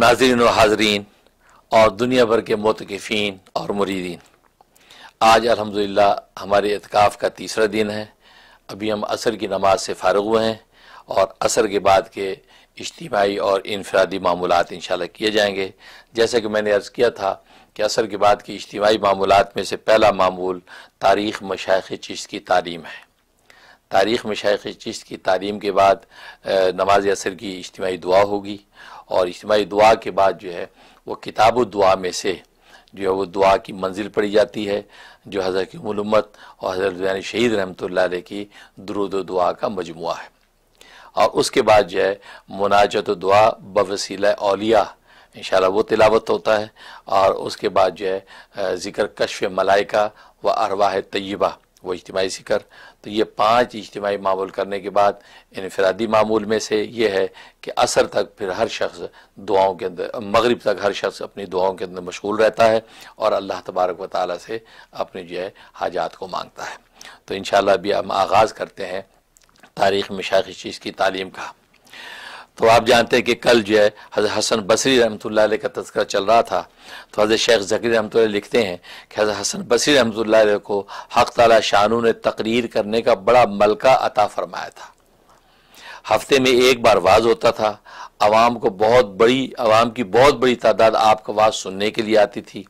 नाजरीन हाजरीन और दुनिया भर के मोतकफ़ीन और मुरीदीन आज अलहमदिल्ला हमारे एतकाफ़ का तीसरा दिन है अभी हम असर की नमाज से फारग हुए हैं और असर के बाद के इज्तमाही और इनफरादी मामूलत इन किए जाएंगे जैसे कि मैंने अर्ज़ किया था कि असर के बाद की इज्तमाही मामूल में से पहला मामूल तारीख़ मशाइ चिश्त की तालीम है तारीख़ मशाइ चिश्त की तालीम के बाद नमाज असर की इज्तमाही दुआ होगी और इज्तमी दुआ के बाद जो है वो किताब दुआ में से जो है वो दुआ की मंजिल पड़ी जाती है जो हज़रत की उम्मत और हज़रत शहीद रहमत की दरुद दुआ का मजमु है और उसके बाद जो है मुनाजत दुआ बवसील अलिया इन वो तिलावत होता है और उसके बाद जो है ज़िक्र कशफ मलाइका व अरवाह तय्यबा वो इजमाही ज़िक्र तो ये पाँच इज्तमाही मामूल करने के बाद इनफरादी मामूल में से ये है कि असर तक फिर हर शख्स दुआओं के अंदर मगरब तक हर शख्स अपनी दुआओं के अंदर मशगूल रहता है और अल्लाह तबारक व ताली से अपने जो है हाजात को मांगता है तो इन शह अभी हम आगाज़ करते हैं तारीख़ में शाख चीज़ की तालीम का तो आप जानते हैं कि कल जो है हज़रत हसन बसरी रहमत का तस्करा चल रहा था तो हज़रत शेख जकरी रहमत लिखते हैं कि हज़रत हसन बसरी रहमत को हक़ तला शानू ने तकरीर करने का बड़ा मलका अता फरमाया था हफ्ते में एक बार वाज होता था आवाम को बहुत बड़ी आवाम की बहुत बड़ी तादाद आपका वाज सुनने के लिए आती थी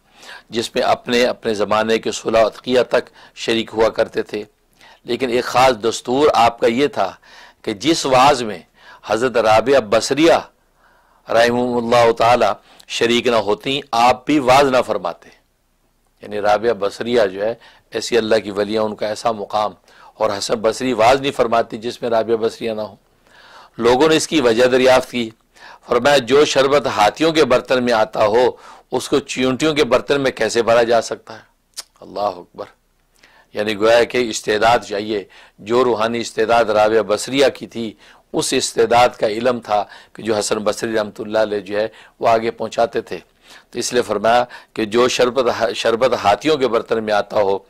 जिसमें अपने अपने ज़माने के सुलह तक शरीक हुआ करते थे लेकिन एक ख़ास दस्तूर आपका ये था कि जिस वाज में हज़रत राबिया बसरिया रहीमल्ला शरीक ना होती आप भी वाज ना फरमाते यानी राबिया बसरिया जो है ऐसी अल्लाह की वलिया उनका ऐसा मुकाम और हसन बसरी वाज नहीं फरमाती जिसमें राबिया बसरिया ना हो लोगों ने इसकी वजह दरियाफ्त की फरमाया जो शरबत हाथियों के बर्तन में आता हो उसको चींटियों के बर्तन में कैसे भरा जा सकता है अल्लाह अकबर यानी गोया के इस्तेदाद चाहिए जो रूहानी इस्तेदाद राबिया बसरिया की थी उस इस्तेदाद का इलम था कि जो हसन बसरी रमत जो है वो आगे पहुँचाते थे तो इसलिए फरमाया कि जो शरबत शरबत हाथियों के बर्तन में आता हो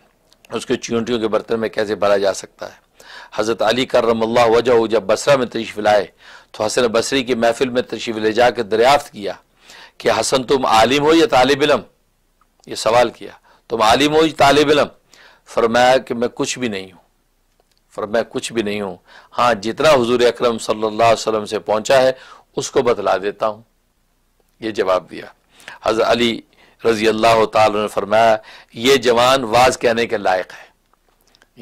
उसके चूंटियों के बर्तन में कैसे भरा जा सकता है हज़रत अली करमल्ला वजह जब बसरा में तशीफ़ लाए तो हसन बसरी की महफिल में तशीफ़ ले जाकर दरियाफ्त किया कि हसन तुम आलिम हो या तालब इलम ये सवाल किया तुम आलिम हो या तालब इलम फरमाया कि मैं कुछ भी नहीं हूँ और मैं कुछ भी नहीं हूं हाँ जितना हजूर अक्रम सल्लाम से पहुंचा है उसको बतला देता हूँ ये जवाब दिया हज़र अली रजी अल्लाह ने फरमाया ये जवान वाज कहने के लायक है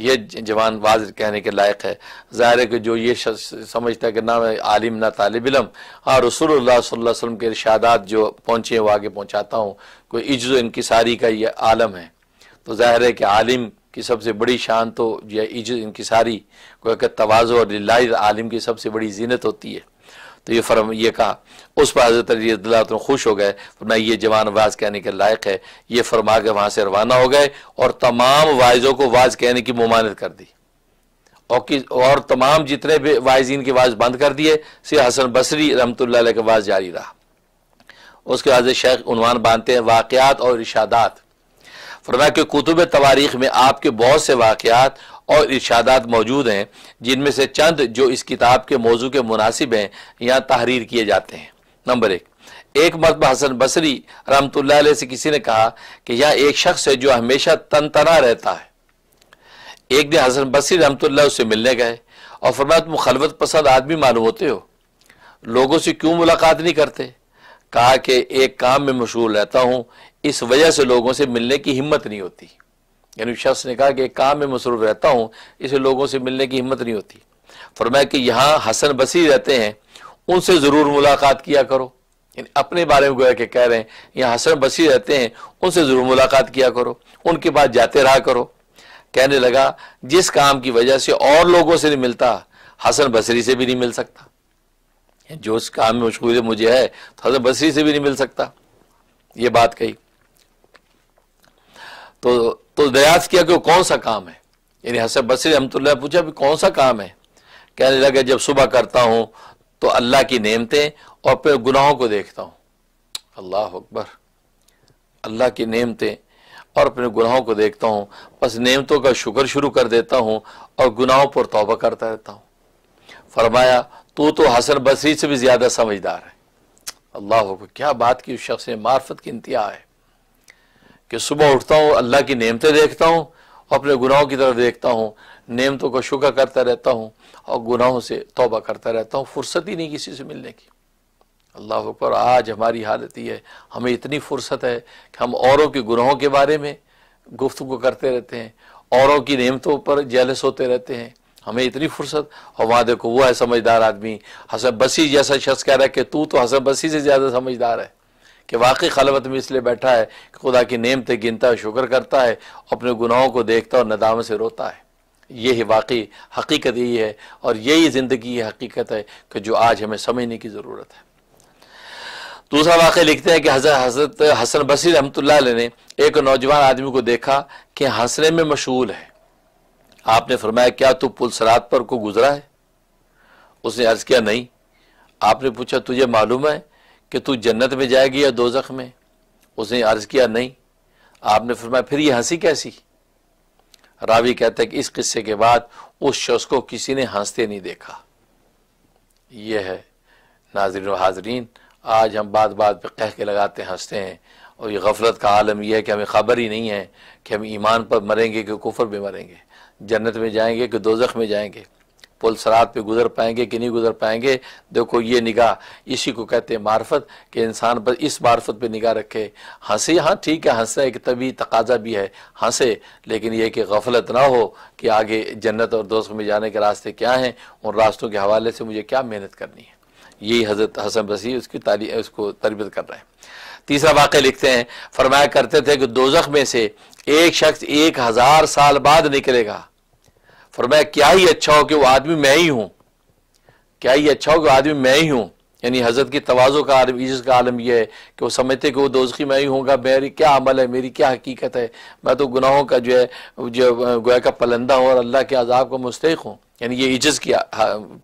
ये जवान वाज कहने के लायक है ज़ाहिर है कि जो ये समझता है कि ना मैं आलिम ना तालब इलम हाँ रसूल वसम के इर्शादात जो पहुँचे वो आगे पहुँचाता हूँ कोई इज्ज़ इनकी सारी का ये आलम है तो ज़ाहिर है कि आलिम की सबसे बड़ी शान तो या इज इनकी सारी तोज़ो और आलिम की सबसे बड़ी जीनत होती है तो ये फरम ये कहा उस पर हजरत अली तो खुश हो गए ना ये जवान वाज कहने के लायक है ये फरमा के वहाँ से रवाना हो गए और तमाम वाइजों को वाज कहने की ममानत कर दी और कि और तमाम जितने भी वाइजीन की वाज बंद कर दिए सिर्फ हसन बसरी रमत के वाज जारी रहा उसके बाद शेख उनवान बांधते हैं वाकयात और इशादात फरमा के कुतुब तवारीख में आपके बहुत से वाकयात और इर्शादात मौजूद हैं जिनमें से चंद जो इस किताब के मौजू के मुनासिब हैं यहाँ तहरीर किए जाते हैं नंबर एक एक मरतबा हसन बसरी रहमतुल्लाह से किसी ने कहा कि यह एक शख्स है जो हमेशा तन तना रहता है एक दिन हसन बसरी रहमतुल्लाह उससे मिलने गए और फरमाया तुम खलवत पसंद आदमी मालूम होते हो लोगों से क्यों मुलाकात नहीं करते कहा कि एक काम में मशहूर रहता हूँ इस वजह से लोगों से मिलने की हिम्मत नहीं होती यानी शख्स ने कहा कि काम में मसरूफ रहता हूं इसे लोगों से मिलने की हिम्मत नहीं होती फरमाया कि यहां हसन बसी रहते हैं उनसे ज़रूर मुलाकात किया करो यानी अपने बारे में गोया के कह रहे हैं यहां हसन बसी रहते हैं उनसे ज़रूर मुलाकात किया करो उनके पास जाते रहा करो कहने लगा जिस काम की वजह से और लोगों से नहीं मिलता हसन बसरी से भी नहीं मिल सकता जो उस काम में मशगूल मुझे है तो हसन बसरी से भी नहीं मिल सकता ये बात कही तो तो दयास किया कि वो कौन सा काम है यानी हसन बसरी रहमतुल्ला पूछा भी कौन सा काम है कहने लगा जब सुबह करता हूं तो अल्लाह की नेमतें और फिर गुनाहों को देखता हूं अल्लाह अकबर अल्लाह की नेमतें और अपने गुनाहों को देखता हूं बस नेमतों का शुक्र शुरू कर देता हूं और गुनाहों पर तोबा करता रहता हूँ फरमाया तू तो हसन बसरी से भी ज़्यादा समझदार है अल्लाह क्या बात की उस शख्स मार्फत की इंतहा है कि सुबह उठता हूँ अल्लाह की नेमतें देखता हूँ और अपने गुनाहों की तरफ देखता हूँ नेमतों का शुक्र करता रहता हूँ और गुनाहों से तोबा करता रहता हूँ फुर्सत ही नहीं किसी से मिलने की अल्लाह पर आज हमारी हालत ये है हमें इतनी फुर्सत है कि हम औरों के गुनाहों के बारे में गुफ्तु करते रहते हैं औरों की नेमतों पर जेलस होते रहते हैं हमें इतनी फुर्सत और वहाँ देखो वो है समझदार आदमी हसन बसी जैसा शख्स कह रहा है कि तू तो हसन बसी से ज़्यादा समझदार है कि वाकई खलबत में इसलिए बैठा है कि खुदा की नेमतें गिनता है शुक्र करता है अपने गुनाहों को देखता और नदाम से रोता है यही वाकई हकीकत यही है और यही ज़िंदगी ये हकीकत है कि जो आज हमें समझने की ज़रूरत है दूसरा वाक़ लिखते हैं कि हज़रत हसन बसी रहमत ने एक नौजवान आदमी को देखा कि हंसने में मशहूल है आपने फरमाया क्या तू पुल सरात पर को गुजरा है उसने अर्ज़ किया नहीं आपने पूछा तुझे मालूम है कि तू जन्नत में जाएगी या दोजख में उसने अर्ज़ किया नहीं आपने फरमाया फिर ये हंसी कैसी रावी कहता है कि इस किस्से के बाद उस शख्स को किसी ने हंसते नहीं देखा यह है नाजरीन हाजरीन आज हम बात बात पर कह के लगाते हंसते हैं और ये गफलत का आलम यह है कि हमें खबर ही नहीं है कि हम ईमान पर मरेंगे कि कुफर में मरेंगे जन्नत में जाएंगे कि दोजख में जाएंगे पुल सरात पे गुजर पाएंगे कि नहीं गुजर पाएंगे देखो ये निगाह इसी को कहते हैं मार्फत कि इंसान पर इस मार्फत पे निगाह रखे हंसी हाँ ठीक है हंसना एक तभी तकाजा भी है हंसे लेकिन यह कि गफलत ना हो कि आगे जन्नत और दोस्त में जाने के रास्ते क्या हैं उन रास्तों के हवाले से मुझे क्या मेहनत करनी है यही हजरत हसन रसी उसकी तारी उसको तरबियत कर रहे हैं तीसरा वाक़ लिखते हैं फरमाया करते थे कि दोजख में से एक शख्स एक हज़ार साल बाद निकलेगा फरमाया क्या ही अच्छा हो कि वो आदमी मैं ही हूँ क्या ही अच्छा हो कि आदमी मैं ही हूँ यानी हजरत की तोज़ो का आलम ईज़ का आलम यह है कि वो समझते कि वो दोस्ती मैं ही होगा मेरी क्या अमल है मेरी क्या हकीकत है मैं तो गुनाहों का जो है जो गोया का पलंदा हूँ और अल्लाह के अजाब का मुस्तक हूँ यानी ये इज्जत की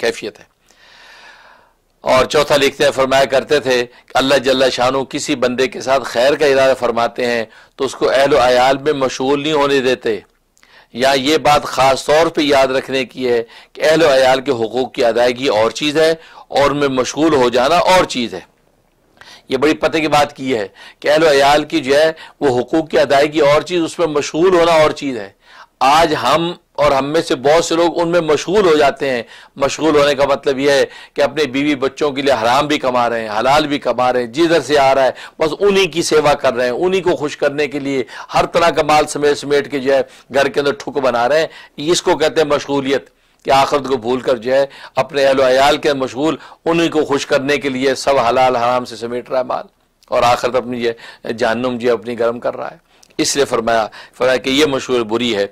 कैफियत है और चौथा लिखते हैं फरमाया करते थे कि अल्लाह जल्ला शाहू किसी बंदे के साथ खैर का इरादा फरमाते हैं तो उसको अहल आयाल में मशगूल नहीं होने देते या ये बात ख़ास तौर पर याद रखने की है कि अहल अयाल के हकूक़ की अदायगी और चीज़ है और उनमें मशगूल हो जाना और चीज़ है ये बड़ी पते की बात की है कि अहल अयाल की जो है वो हकूक़ की अदायगी और चीज़ उसमें मशगूल होना और चीज़ है आज हम और हम में से बहुत से लोग उनमें मशगूल हो जाते हैं मशगूल होने का मतलब यह है कि अपने बीवी बच्चों के लिए हराम भी कमा रहे हैं हलाल भी कमा रहे हैं जिधर से आ रहा है बस उन्हीं की सेवा कर रहे हैं उन्हीं को खुश करने के लिए हर तरह का माल समेट समेट के जो है घर के अंदर ठुक बना रहे हैं इसको कहते हैं मशगूलियत कि आखिरत को भूल कर जो है अपने अहलोयाल के मशगूल उन्हीं को खुश करने के लिए सब हलाल हराम से समेट रहा है माल और आखिरत अपनी जो जहनुम जो अपनी गर्म कर रहा है इसलिए फरमाया फरमाया कि यह मशहूर बुरी है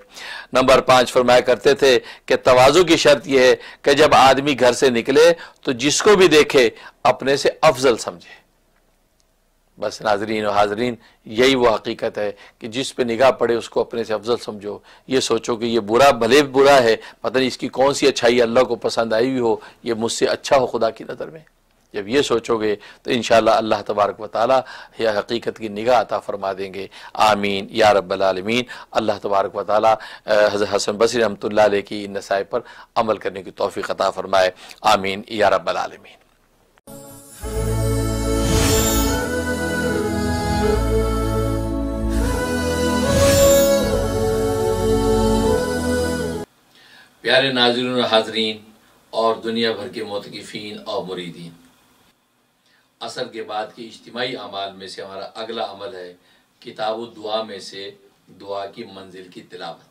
नंबर पांच फरमाया करते थे कि तोज़ु की शर्त यह है कि जब आदमी घर से निकले तो जिसको भी देखे अपने से अफजल समझे बस नाजरीन और हाजरीन यही वो हकीकत है कि जिस पे निगाह पड़े उसको अपने से अफजल समझो ये सोचो कि ये बुरा भले बुरा है पता नहीं इसकी कौन सी अच्छाई अल्लाह को पसंद आई हुई हो ये मुझसे अच्छा हो खुदा की नज़र में जब ये सोचोगे तो इन अल्लाह तबारक व ताली यह हकीकत की निगाह अता फरमा देंगे आमीन या रबालमीन अल्लाह तबारक व ताली हसन बसी रमत की इन नसाई पर अमल करने की तोफ़ी अता फरमाए आमीन या रबालमीन प्यारे नाजरन हाजरीन और दुनिया भर के मोतकफ़ीन और मुरीदीन असर के बाद के इज्तमाही अमाल में से हमारा अगला अमल है किताब दुआ में से दुआ की मंजिल की तिलावत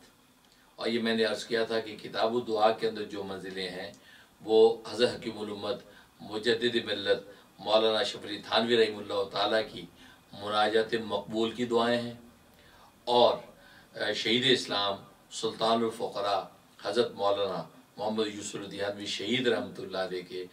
और ये मैंने अर्ज़ किया था कि किताब दुआ के अंदर जो मंजिलें हैं वो हज़र उम्मत मुजद मिलत मौलाना शफरी थानवी रही ताली की मुनाजत मकबूल की दुआएँ हैं और शहीद इस्लाम सुल्तानफ़रा हज़रत मौलाना मोहम्मद यूसुफ शहीद रहमत के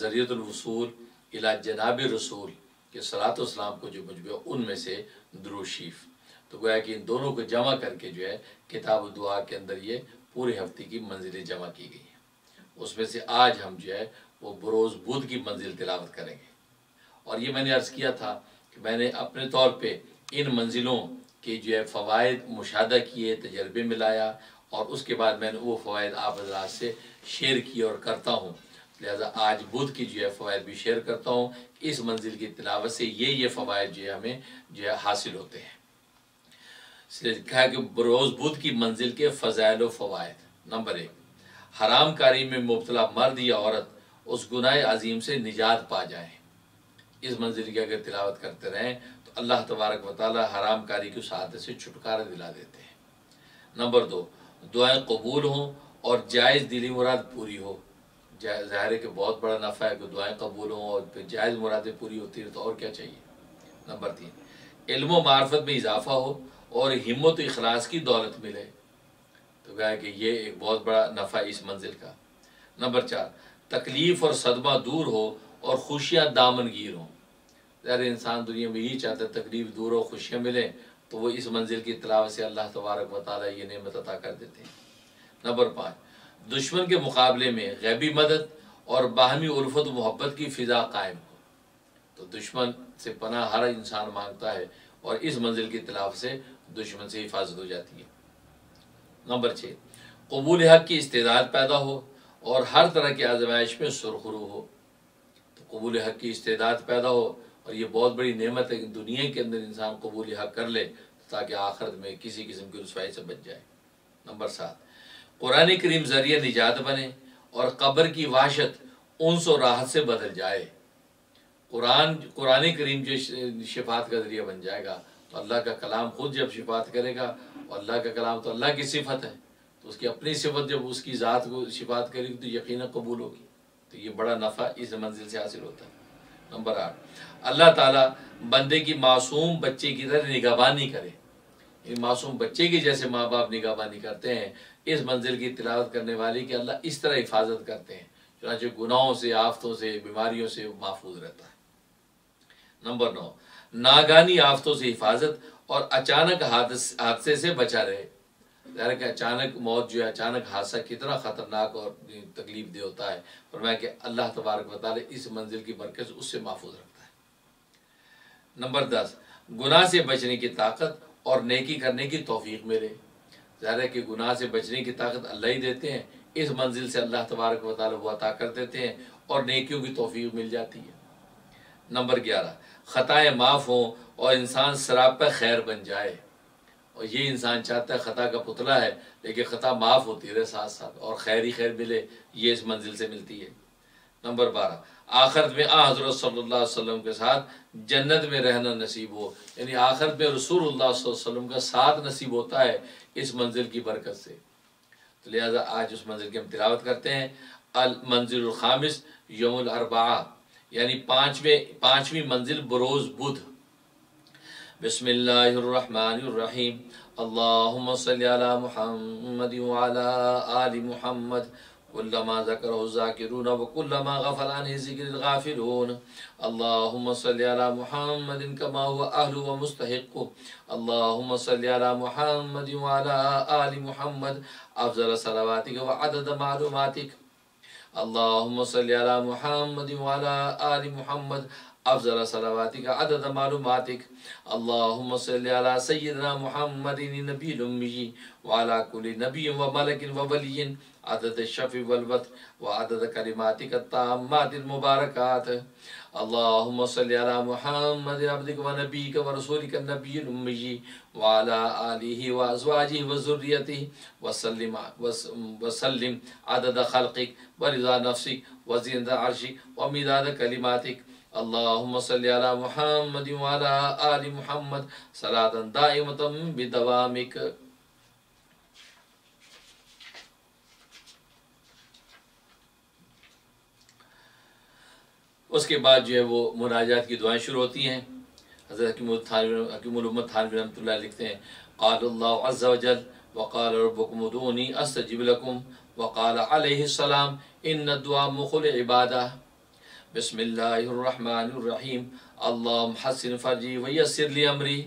ज़रियतलवसूल इला जनाब रसूल के सलात सलाम को जो मजबू उनमें से द्रोशीफ तो गोया कि इन दोनों को जमा करके जो है किताब दुआ के अंदर ये पूरे हफ्ते की मंजिलें जमा की गई हैं उसमें से आज हम जो है वो बरोज़ बुद्ध की मंजिल तिलावत करेंगे और ये मैंने अर्ज़ किया था कि मैंने अपने तौर पर इन मंजिलों के जो है फ़वाद मुशाह किए तजर्बे में लाया और उसके बाद मैंने वो फ़वाद आप हजरात से शेयर किए और करता हूँ लिहाजा आज बुध की जो है फवायद भी शेयर करता हूँ इस मंजिल की तिलावत से ये ये फवायद जो है हमें जो है हासिल होते हैं इसलिए लिखा है कि बरोज़ बुध की मंजिल के फजायल फवायद नंबर एक हराम कारी में मुबतला मर्द या औरत उस गुनाह अजीम से निजात पा जाए इस मंजिल की अगर तिलावत करते रहें तो अल्लाह तबारक वाली हराम कारी की सहादत से छुटकारा दिला देते हैं नंबर दो दुआएं कबूल हों और जायज़ दिली मुराद पूरी हो ज़ाहिर है कि बहुत बड़ा नफ़ा है कि दुआएँ कबूल हों और फिर जायज़ मुरादें पूरी होती हैं तो और क्या चाहिए नंबर तीन इल्म मार्फत में इजाफा हो और हिम्मत अखलास की दौलत मिले तो क्या है कि ये एक बहुत बड़ा नफ़ा इस मंजिल का नंबर चार तकलीफ़ और सदमा दूर हो और खुशियाँ दामनगीर हों ज़ाहिर इंसान दुनिया में यही चाहता है तकलीफ़ दूर हो खुशियाँ मिलें तो वो इस मंजिल की तलावत से अल्लाह तबारक वाली ये नमत अता कर देते हैं नंबर पाँच दुश्मन के मुकाबले में गैबी मदद और बाहमी उल्फत मोहब्बत की फ़िज़ा कायम हो तो दुश्मन से पना हर इंसान मांगता है और इस मंजिल के तलाफ से दुश्मन से हिफाजत हो जाती है नंबर छः कबूल हक़ की इस्तेदाद पैदा हो और हर तरह की आजमाइश में सुरखरू हो तो कबूल हक़ की इस्तेदाद पैदा हो और ये बहुत बड़ी नेमत है कि दुनिया के अंदर इंसान कबूल हक़ कर ले ताकि आखिरत में किसी किस्म की रसवाई से बच जाए नंबर सात कुरान करीम जरिए निजात बने और कब्र की वाशत उनस और राहत से बदल जाए कुरान कुरान करीम जो शिफात का जरिया बन जाएगा तो अल्लाह का कलाम खुद जब शिफात करेगा और अल्लाह का कलाम तो अल्लाह की सिफत है तो उसकी अपनी सिफत जब उसकी ज़ात को शिफात करेगी तो यकीन कबूल होगी तो ये बड़ा नफ़ा इस मंजिल से हासिल होता है नंबर आठ अल्लाह ताला बंदे की मासूम बच्चे की तरह निगाहबानी करे मासूम बच्चे की जैसे माँ बाप निगाहबानी करते हैं इस मंजिल की तिलावत करने वाले की अल्लाह इस तरह हिफाजत करते हैं चुनाचे गुनाहों से आफतों से बीमारियों से महफूज रहता है नंबर नौ नागानी आफतों से हिफाजत और अचानक हादसे से बचा रहे ज़ाहिर कि अचानक मौत जो है अचानक हादसा कितना ख़तरनाक और तकलीफ दे होता है और मैं कि अल्लाह तबारक बता रहे इस मंजिल की बरकत उससे महफूज रखता है नंबर दस गुनाह से बचने की ताकत और नेकी करने की तोफीक मिले ज़ाहिर है कि गुनाह से बचने की ताकत अल्लाह ही देते हैं इस मंजिल से अल्लाह तबारक वाली वो अता कर देते हैं और नेकियों की तोफ़ी मिल जाती है नंबर ग्यारह ख़ताएँ माफ़ हों और इंसान शराब पर खैर बन जाए और ये इंसान चाहता है ख़ता का पुतला है लेकिन ख़ता माफ़ होती रहे साथ साथ और खैर ही खैर मिले ये इस मंजिल से मिलती है नंबर बारह आखिरत में आ हज़रत सल्लल्लाहु अलैहि के साथ जन्नत में रहना नसीब हो यानी आखिरत में रसूल वसल्लम का साथ नसीब होता है इस मंजिल की बरकत से तो लिहाजा आज उस मंजिल की हम तिलावत करते हैं अल मंजिल खामिस यमुल अरबा यानी पांचवें पांचवी मंजिल बरोज़ बुध बिस्मिल्लाम अल्लाह सल्ली अला मुहम्मद मुहम्मद كلما ذكره الذاكرون وكلما غفل عن ذكر الغافلون اللهم صل على محمد كما هو أهل ومستحقه اللهم صل على محمد وعلى آل محمد أفضل صلواتك وعدد معلوماتك اللهم صل على محمد وعلى آل محمد أفضل صلواتك عدد معلوماتك اللهم صل على سيدنا محمد النبي الأمي وعلى كل نبي وملك وولي عدد الشفي والوت وعدد كلماتك التامات المباركات اللهم صل على محمد عبدك ونبيك ورسولك النبي الأمي وعلى آله وأزواجه وذريته وسلم وسلم عدد خلقك ورضا نفسك وزينة عرشك ومداد كلماتك اللهم صل على محمد وعلى अला محمد मुहम्मद सलातन بدوامك उसके बाद जो है वो मुनाजात की दुआएं शुरू होती हैं हज़रत हकीमत थानवी रमत लिखते हैं काल वक़ाल रबकमदूनी असतजिब वक़ाल अलैहिस्सलाम इन दुआ मुखल इबादा बसमीम अल्लाम हसन फ़र्जी वयसरली अमरी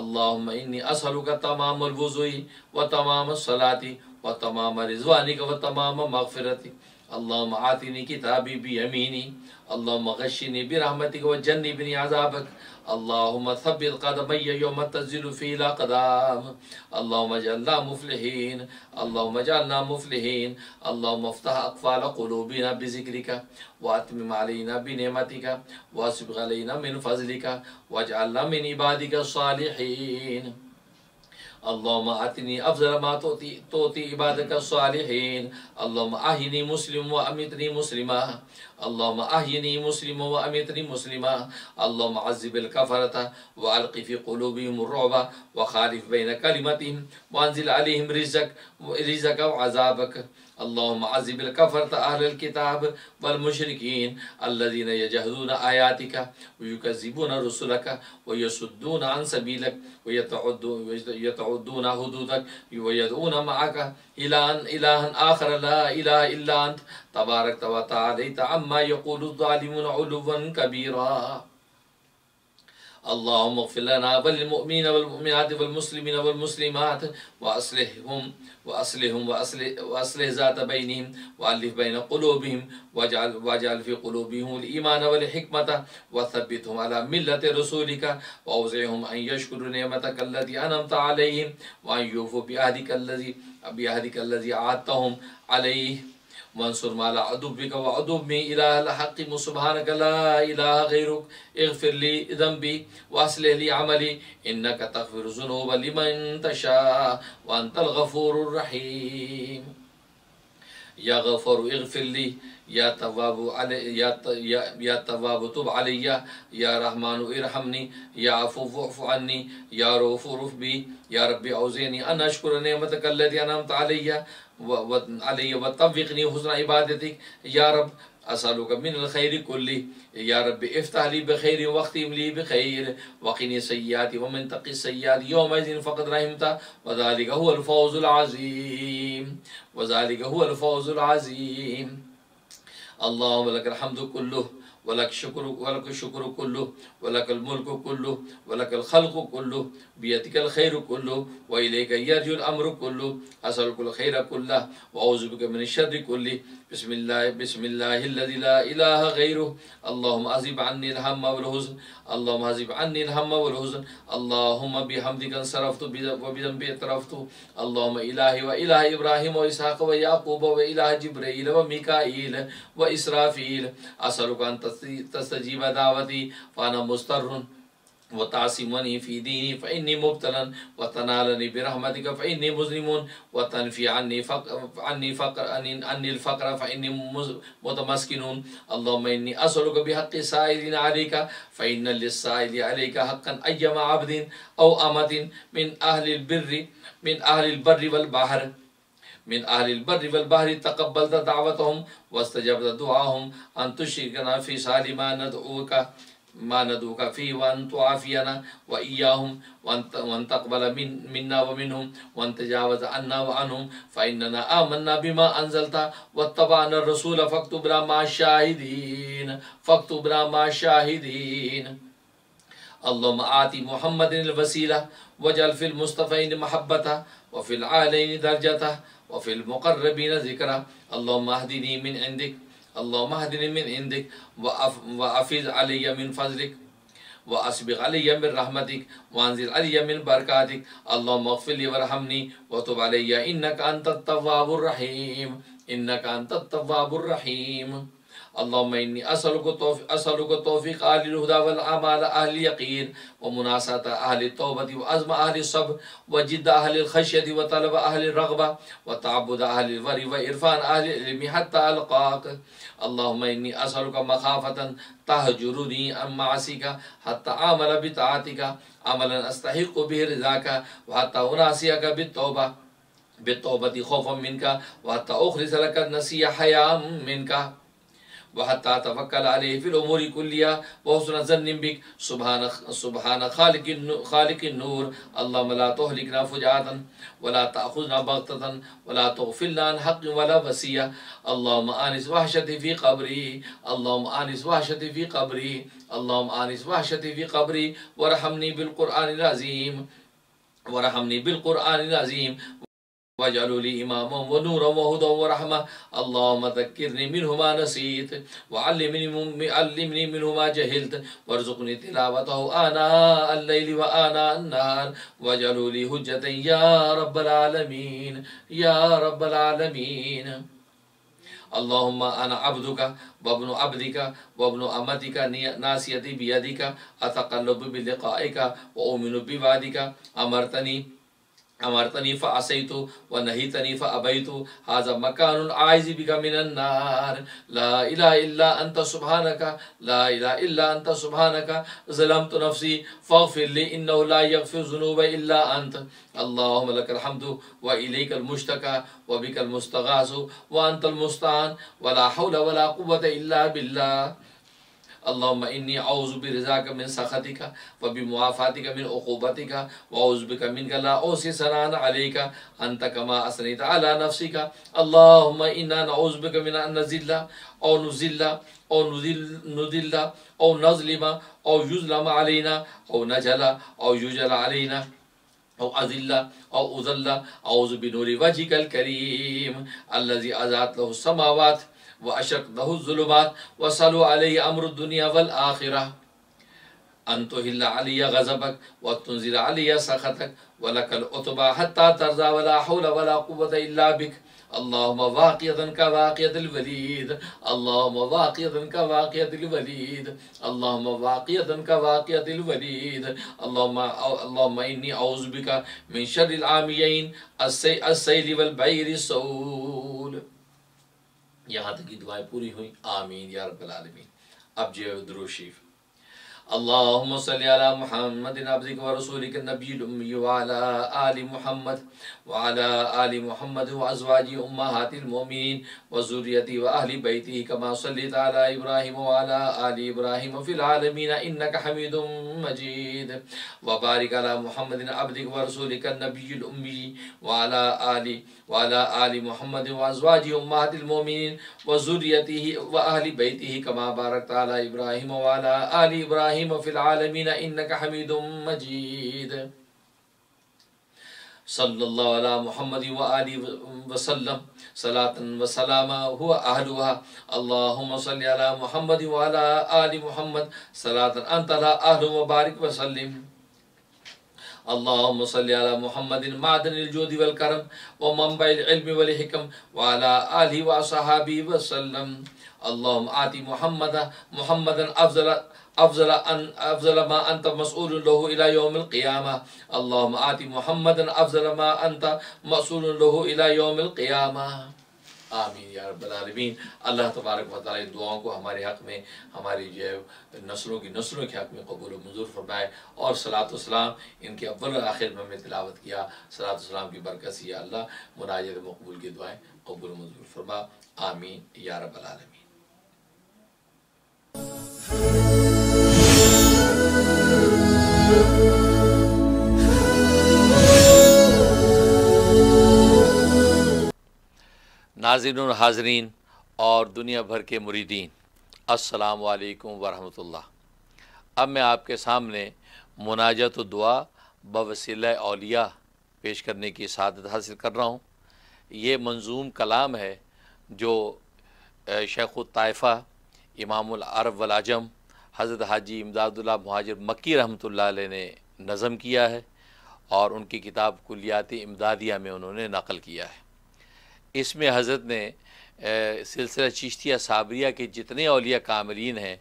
अल्लाम असल का तमाम वज़ुई व तमाम सलाती व तमाम रिजवानी का व तमाम मगफ़रती اللهم آتني كتابي بيميني اللهم غشني برحمتك وجني بني عذابك اللهم ثبت قدمي يوم تزل في الأقدام اللهم اجعلنا مفلحين اللهم اجعلنا مفلحين اللهم افتح أقفال قلوبنا بذكرك وأتمم علينا بنعمتك واسبغ علينا من فضلك واجعلنا من عبادك الصالحين اللهم أعطني أفضل ما تؤتي, تؤتي عبادك الصالحين اللهم أهني مسلم وأمتني مسلمة اللهم أهيني مسلم وأمتني مسلمة اللهم عذب الكفرة وألق في قلوبهم الرعب وخالف بين كلمتهم وأنزل عليهم رزق رزقك وعذابك اللهم عذب الكفرة أهل الكتاب والمشركين الذين يجهدون آياتك ويكذبون رسلك ويصدون عن سبيلك ويتعدون حدودك ويدعون معك إلها إلها آخر لا إله إلا أنت تبارك وتعاليت عما يقول الظالمون علوا كبيرا اللهم اغفر لنا وللمؤمنين والمؤمنات والمسلمين والمسلمات وأصلحهم وأصلحهم وأصلح, وأصلح ذات بينهم وألف بين قلوبهم واجعل, واجعل في قلوبهم الإيمان والحكمة وثبتهم على ملة رسولك وأوزعهم أن يشكروا نعمتك التي أنمت عليهم وأن يوفوا بعهدك الذي بعهدك الذي عادتهم عليه وانصر ما لا عدو بك وعدو بي إله الحق سبحانك لا إله غيرك اغفر لي ذنبي وأصلح لي عملي إنك تغفر الذنوب لمن تشاء وأنت الغفور الرحيم يا غفور اغفر لي يا تواب علي يا يا تواب تب علي يا رحمن ارحمني يا عفو واعف عني يا رؤوف رف بي يا ربي اوزعني ان اشكر نعمتك التي انعمت علي व तबिकनी हसन इबादत या असल मिनखैर कुल्ली या रब इफ्ताली बखैर वक्ती अमली बखैर वकीन सयात वमन तकी सयात योम फ़कत रहमता वजालिकफ़ौज़ुलज़ीम वजालिकफ़ौज़ुलज़ीम अल्लाह हमद कुल्लू ولك الشكر ولك الشكر كله ولك الملك كله ولك الخلق كله بيدك الخير كله وإليك يرجع الأمر كله أسألك الخير كله وأعوذ بك من الشر كله بسم الله بسم الله الذي لا إله غيره اللهم أذب عني الهم والحزن اللهم أذب عني الهم والحزن اللهم بحمدك انصرفت وبذنبي اعترفت اللهم إلهي وإله إبراهيم وإسحاق ويعقوب وإله جبريل وميكائيل وإسرافيل أسألك أن تستجيب دعوتي فأنا مستر وتعصمني في ديني فإني مبتلا وتنالني برحمتك فإني مظلم وتنفي عني فقر عني فقر عني الفقر فإني متمسكن اللهم إني أسألك بحق سائل عليك فإن للسائل عليك حقا أيما عبد أو أمة من أهل البر من أهل البر والبحر من أهل البر والبحر تقبلت دعوتهم واستجبت دعاهم أن تشركنا في سال ما ندعوك ما ندعوك فيه وأن تعافينا وإياهم وأن تقبل من منا ومنهم وأن تجاوز عنا وعنهم فإننا آمنا بما أنزلت واتبعنا الرسول فاكتبنا مع الشاهدين فاكتبنا مع الشاهدين اللهم آتي محمد الوسيلة واجعل في المصطفين محبته وفي العالين درجته وفي المقربين ذكره اللهم اهدني من عندك اللهم اهدني من عندك وافز علي من فضلك واسبغ علي من رحمتك وانزل علي من بركاتك اللهم اغفر لي وارحمني وتب علي انك انت التواب الرحيم انك انت التواب الرحيم اللهم إني أسألك التوفيق أسألك التوفيق أهل الهدى والأعمال أهل اليقين ومناصرة أهل التوبة وأزم أهل الصبر وجد أهل الخشية وطلب أهل الرغبة وتعبد أهل الوري وإرفان أهل العلم حتى ألقاك اللهم إني أسألك مخافة تهجرني عن معاصيك حتى أعمل بطاعتك عملا أستحق به رضاك وحتى أناسيك بالتوبة بالتوبة خوفا منك وحتى أخلص لك النسيح حياء منك وحتى تفكل عليه في الأمور كلها وحسن ظن بك سبحان سبحان خالق خالق النور اللهم لا تهلكنا فجاءة ولا تأخذنا بغتة ولا تغفلنا عن حق ولا وسية اللهم آنس وحشتي في قبري اللهم آنس وحشتي في قبري اللهم آنس وحشتي في قبري وارحمني بالقرآن العظيم ورحمني بالقرآن العظيم واجعلوا لي إماما ونورا وهدى ورحمة اللهم ذكرني منهما نسيت وعلمني علمني منهما جهلت وارزقني تلاوته آناء الليل وآناء النهار واجعلوا لي هجة يا رب العالمين يا رب العالمين اللهم أنا عبدك وابن عبدك وابن أمتك ناسيتي بيدك أتقلب بلقائك وأؤمن بوعدك أمرتني أمرتني فأسيت ونهيتني فأبيت هذا مكان عايز بك من النار لا إله إلا أنت سبحانك لا إله إلا أنت سبحانك ظلمت نفسي فاغفر لي إنه لا يغفر الذنوب إلا أنت اللهم لك الحمد وإليك المشتكى وبك المستغاث وأنت المستعان ولا حول ولا قوة إلا بالله अल्लामी आउज़ुबी रज़ा का मिन सख़ती का वबी मुआफ़ाती का मिन अकूबती का वाउज़बी का मिन का लासी सनान अली का अनत कमा असनीत अला नफसी का अल्लाना नाउज़बी का मिन नज़िल्ला और नज़िल्ला और नदिल्ला और नज़लिमा और युज़लमा अलीना और नजला और युजला अलीना और अजिल्ला और उजल्ला और बिनूरी वजिकल करीम अल्लाजी आज़ात लहसमावत وأشرقته الظلمات وصلوا عليه أمر الدنيا والآخرة أن تهل علي غضبك وتنزل علي سخطك ولك العتبى حتى ترضى ولا حول ولا قوة إلا بك اللهم واقية كواقية الوليد اللهم واقية كواقية الوليد اللهم واقية كواقية الوليد اللهم اللهم إني أعوذ بك من شر العاميين السيل والبعير السول यहाँ तक की दुआएं पूरी हुई आमीन या आलमीन अब जय दुरुशीफ जो द्रोशीफ अल्लाम सल महमद नबी रसूल नबी अला आलि मुहम्मद وعلى آل محمد وأزواج أمهات المؤمنين وذريته وأهل بيتي كما صليت على إبراهيم وعلى آل إبراهيم في العالمين إنك حميد مجيد وبارك على محمد عبدك ورسولك النبي الأمي وعلى آل وعلى آل محمد وأزواج أمهات المؤمنين وذريته وأهل بيته كما باركت على إبراهيم وعلى آل إبراهيم في العالمين إنك حميد مجيد صلى الله على محمد وآله وسلم صلاة وسلاما هو أهلها اللهم صل على محمد وعلى آل محمد صلاة أنت لا أهل وبارك وسلم اللهم صل على محمد معدن الجود والكرم ومنبع العلم والحكم وعلى آله وصحابه وسلم اللهم آتي محمد محمدا أفضل अफजल अफजल मा अंत मसूल इलायोमिलक़ियामा अल्लाम आति मोहम्मद अफजल मा अंत मसूल इलायोमिलक़ियामा आमीन या रबालमीन अल्लाह तबारक वाली इन दुआओं को हमारे हक़ में हमारी जो है नस्लों की नस्लों के हक़ में कबूल मंजूर फरमाए और सलात सलाम इनके अव्वल आखिर में हमने तिलावत किया सलात सलाम की बरकत से अल्लाह मुनाजर मकबूल की दुआएँ कबूल मंजूर फरमा आमीन या रबालमीन नाजिन हाजरीन और दुनिया भर के मुरीदीन अस्सलाम वालेकुम वरहमतुल्लाह अब मैं आपके सामने मुनाजत दुआ बवसील अलिया पेश करने की सदत हासिल कर रहा हूँ ये मंजूम कलाम है जो शेख ताइफ़ा इमामुल अरब वलाजम हज़रत हाजी इमदादुल्ला महाजिर मक्की रहमतुल्लाह ने नज़म किया है और उनकी किताब कुलियाती इमदादिया में उन्होंने नकल किया है इसमें हज़रत ने सिलसिला चिश्तिया साबरिया के जितने अलिया कामरीन हैं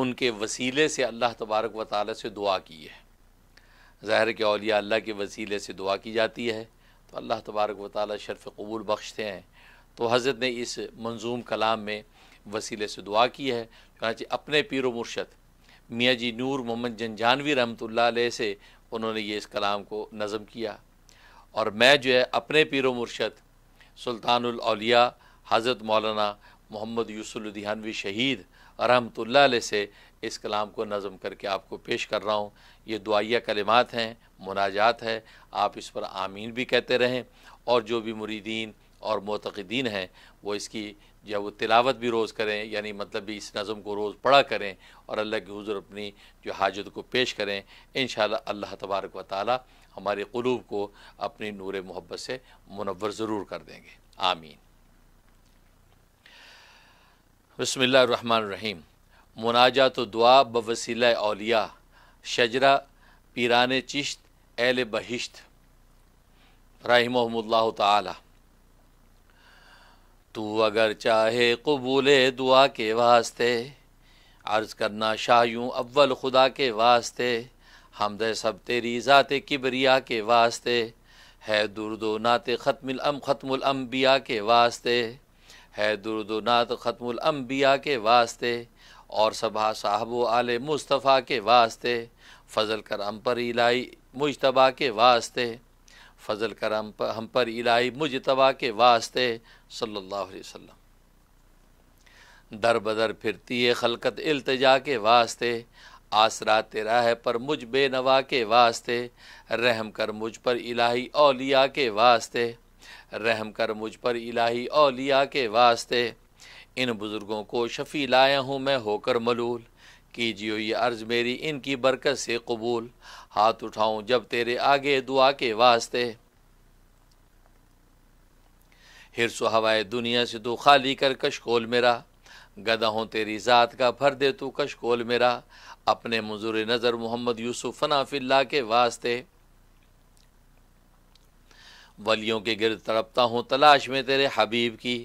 उनके वसीले से अल्लाह तबारक व ताली से दुआ की है ज़ाहिर के अलिया अल्लाह के वसीले से दुआ की जाती है तो अल्लाह तबारक व ताली शरफ कबूल बख्शते हैं तो हज़रत ने इस मंजूम कलाम में वसीले से दुआ की है चुनाचे अपने पिर मुर्शद मियाँ जी नूर मोहम्मद जन जानवी रहमत से उन्होंने ये इस कलाम को नज़म किया और मैं जो है अपने पिर मुर्शद सुल्तानौलिया हज़रत मौलाना मोहम्मद यूसुलुधियानवी शहीद रहमतुल्ल से इस कलाम को नज़म करके आपको पेश कर रहा हूँ ये दुआया कलिमात हैं मुनाजात है आप इस पर आमीन भी कहते रहें और जो भी मुरीदीन और मोतदीन हैं वो इसकी जो वो तिलावत भी रोज़ करें यानी मतलब भी इस नज़म को रोज़ पढ़ा करें और अल्लाह के हजूर अपनी जो हाजत को पेश करें इन अल्लाह तबारक व हमारे क़लूब को अपनी नूर मोहब्बत से मुनवर ज़रूर कर देंगे आमीन बसमीम मुनाजा तो दुआ बवसीला अलिया शजरा पीरान चिश्त एल बहिश्त रहीमल्ला ताली तू अगर चाहे कबूल दुआ के वास्ते अर्ज़ करना शाह यूँ अव्वल खुदा के वास्ते हमद सब तेरी ज़ात किबरिया के वास्ते है दुर्दो नात ख़त्म ख़त्मबिया के वास्ते है दुर्दो नात ख़त्मबिया के वास्ते और सबा साहब आल मुस्तफ़ा के वास्ते फ़जल करम पर इलाई मुशतबा के वास्ते फ़जल करम पर हम पर इलाई मुजतबा के वास्ते सल्लल्लाहु अलैहि वसल्लम दर बदर फिरती है खलकत अल्तजा के वास्ते आसरा तेरा है पर मुझ बेनवा के वास्ते रहम कर मुझ पर इलाही औलिया के वास्ते रहम कर मुझ पर इलाही औलिया के वास्ते इन बुज़ुर्गों को शफ़ी लाया हूँ मैं होकर मलूल कीजियो ये अर्ज़ मेरी इनकी बरकत से कबूल हाथ उठाऊँ जब तेरे आगे दुआ के वास्ते हिरसो हवाए दुनिया से तू खाली कर कशकोल मेरा गदा हूँ तेरी ज़ात का भर दे तू कशकोल मेरा अपने मंजूर नज़र मोहम्मद यूसुफ फनाफिल्ला के वास्ते वलियों के गिरद तड़पता हूँ तलाश में तेरे हबीब की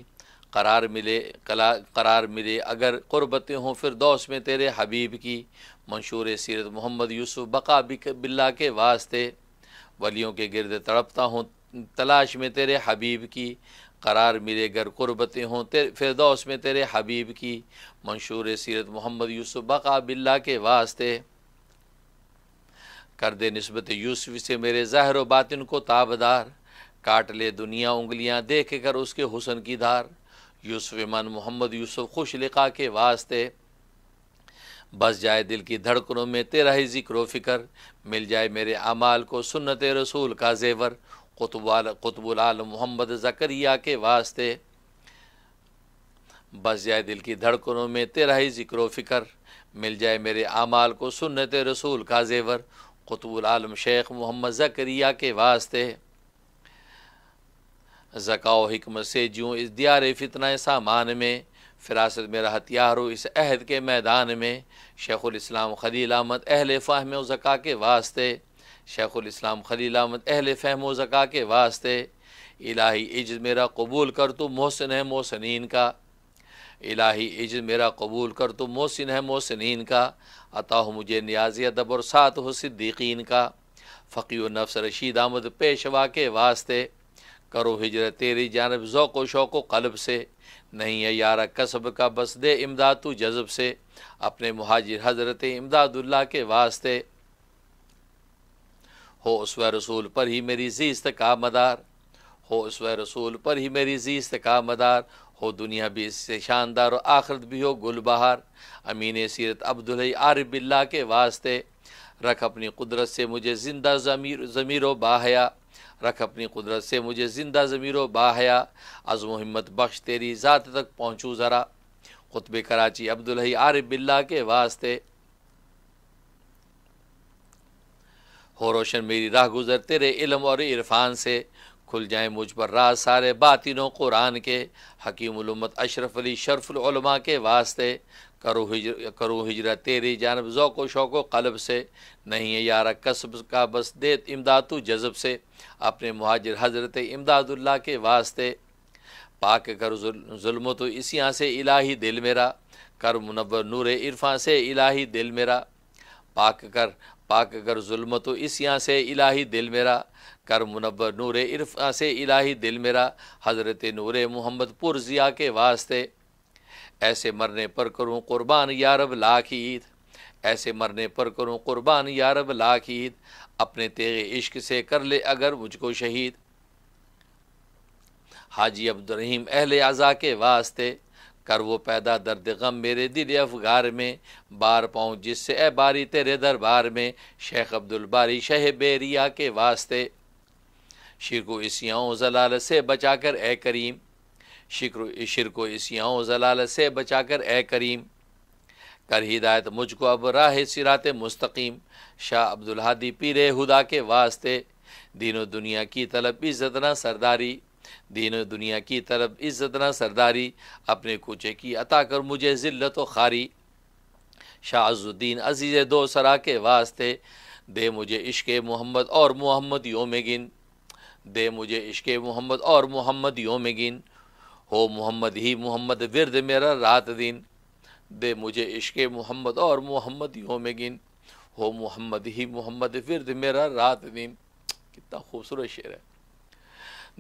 करार मिले कला करार मिले अगर क़ुरबतें हों फिर दोस में तेरे हबीब की मंशूर सीरत मोहम्मद यूसुफ बका बिल्ला के वास्ते वलियों के गिरद तड़पता हूँ तलाश में तेरे हबीब की करार मिले गर क़ुरबतें हों तेरे फिरदौस में तेरे हबीब की मंशूर सीरत मोहम्मद यूसुफ बका बिल्ला के वास्ते कर दे नस्बत यूसुफ से मेरे ज़ाहर बातिन को ताबदार काट ले दुनिया उंगलियां देख कर उसके हुसन की धार यूसुफ मन मोहम्मद यूसुफ खुश लिखा के वास्ते बस जाए दिल की धड़कनों में तेरा ही जिक्र फिक्र मिल जाए मेरे अमाल को सुन्नत रसूल का जेवर कुतुबाल आलम मोहम्मद ज़करिया के वास्ते बस जाए दिल की धड़कनों में तेरा ही ज़िक्र फ़िक्र मिल जाए मेरे आमाल को सुन्नत रसूल का जेवर आलम शेख मोहम्मद ज़करिया के वास्ते जकाओ हमत से जूँ इस दियार फितना सामान में फ़िरासत मेरा हथियार हो इस अहद के मैदान में शेख़ुल इस्लाम खलील अहमद अहल फ़ाहम ज़का के वास्ते शेख़ुलस्लाम खलील अहमद अहल फ़हम व ज़क़ा के वास्ते इलाही इज मेरा कबूल कर तो मोहसिन है मोहसिन का इलाही इज मेरा कबूल कर तो मोहसिन है मोहसिन का अता हो मुझे न्याजी अदब और सात हो सिद्दीकीन का फ़की नफ्स रशीद आमद पेशवा के वास्ते करो हिजर तेरी जानब ज़ौक़ शौक़ कलब से नहीं है यारा कसब का बस दे इमदाद तो जज़ब से अपने महाजिर हज़रत इमदादुल्ला के वास्ते हो उसव रसूल पर ही मेरी जीस्त का मदार हो उसव रसूल पर ही मेरी जीस्त का मदार हो दुनिया भी इससे शानदार और आखरत भी हो गुल बहार अमीन सीरत अब्दुल आरिफ बिल्ला के वास्ते रख अपनी कुदरत से मुझे ज़िंदा ज़मीर ज़मीर बाहया रख अपनी कुदरत से मुझे ज़िंदा ज़मीर बाहया अज़म हिम्मत बख्श तेरी ज़ात तक पहुँचूँ ज़रा खुतब कराची अब्दुल आरिफ बिल्ला के वास्ते हो रोशन मेरी राह गुज़र तेरे इलम और इरफान से खुल जाए मुझ पर रा सारे बातिनों कुरान के हकीमत अशरफ अली शरफुलमा के वास्ते करो हिजर करो हिजरा तेरी जानब ज़ोको शौक़ कलब से नहीं है यार कसब का बस दे इमदाद जज़ब से अपने महाजर हज़रत इमदादुल्ला के वास्ते पाक कर जुल्म तो इसी यहाँ से इलाही दिल मेरा कर मुनवर नूर इरफा से इलाही दिल मेरा पाक कर पाक अगर जुल्म तो इस यहाँ से इलाही दिल मेरा कर मुनबर नूर इरफा से इलाही दिल मेरा हज़रत नूर मोहम्मद पुर ज़िया के वास्ते ऐसे मरने पर करूँ क़ुरबान यारब लाख ईद ऐसे मरने पर करूँ क़ुरबान यारब लाख ईद अपने तेरे इश्क से कर ले अगर मुझको शहीद हाजी अब्दुलरहीम अहल अज़ा के वास्ते कर वो पैदा दर्द गम मेरे दिल अफगार में बार पाऊँ जिससे ए बारी तेरे दरबार में शेख अब्दुल बारी शह बेरिया के वास्ते शिरको इसियाओं जलाल से बचा कर ए करीम शिक्र शिरको इसियाओं जलाल से बचा कर ए करीम कर हिदायत मुझको अब राह सिरात मुस्तकीम शाह अब्दुल हादी पीर हुदा के वास्ते दीनों दुनिया की तलब इज़्ज़त ना सरदारी दीन दुनिया की तरफ इज़्ज़त न सरदारी अपने कुचे की अता कर मुझे ज़िल्लत व खारी शाहजुद्दीन अजीज़ दो सरा के वास्ते दे मुझे इश्क मोहम्मद और मोहम्मद योम गिन दे मुझे इश्क मोहम्मद और मोहम्मद योम गिन हो मोहम्मद ही मोहम्मद विरद मेरा रात दिन दे मुझे इश्क मोहम्मद और मोहम्मद योम गिन हो मोहम्मद ही मोहम्मद विरद मेरा रात दिन कितना खूबसूरत शेर है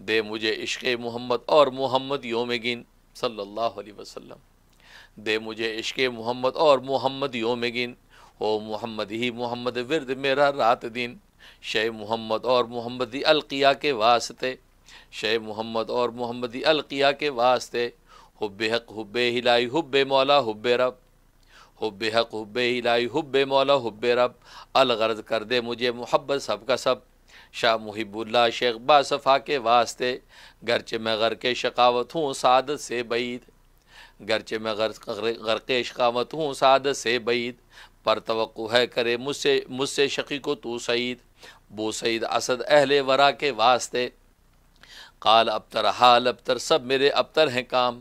दे मुझे इश्क मोहम्मद और मोहम्मद योम गिन सल्लल्लाहु अलैहि वसल्लम दे मुझे इश्क मोहम्मद और मोहम्मद योम गिन ओ मोहम्मद ही मोहम्मद विरद मेरा रात दिन शे मोहम्मद और मोहम्मदी अलकिया के वास्ते शे मोहम्मद और मोहम्मदी अलकिया के वास्ते हब हक हब हिलाई हब मौला हब रब हब हक हब हिलाई हब मौला हब रब अलगर्द कर दे मुझे मोहब्बत सब का सब शाह मुहिबुल्ला शेख बासफ़ा के वास्ते गरचे मैं गर के शकावत हूँ सादत से बैद गरचे मैं के शकावत हूँ सादत से बैद पर तो है करे मुझसे मुझसे शकी को तो सईद बो सईद असद अहल वरा के वास्ते काल अबतर हाल अबतर सब मेरे अबतर हैं काम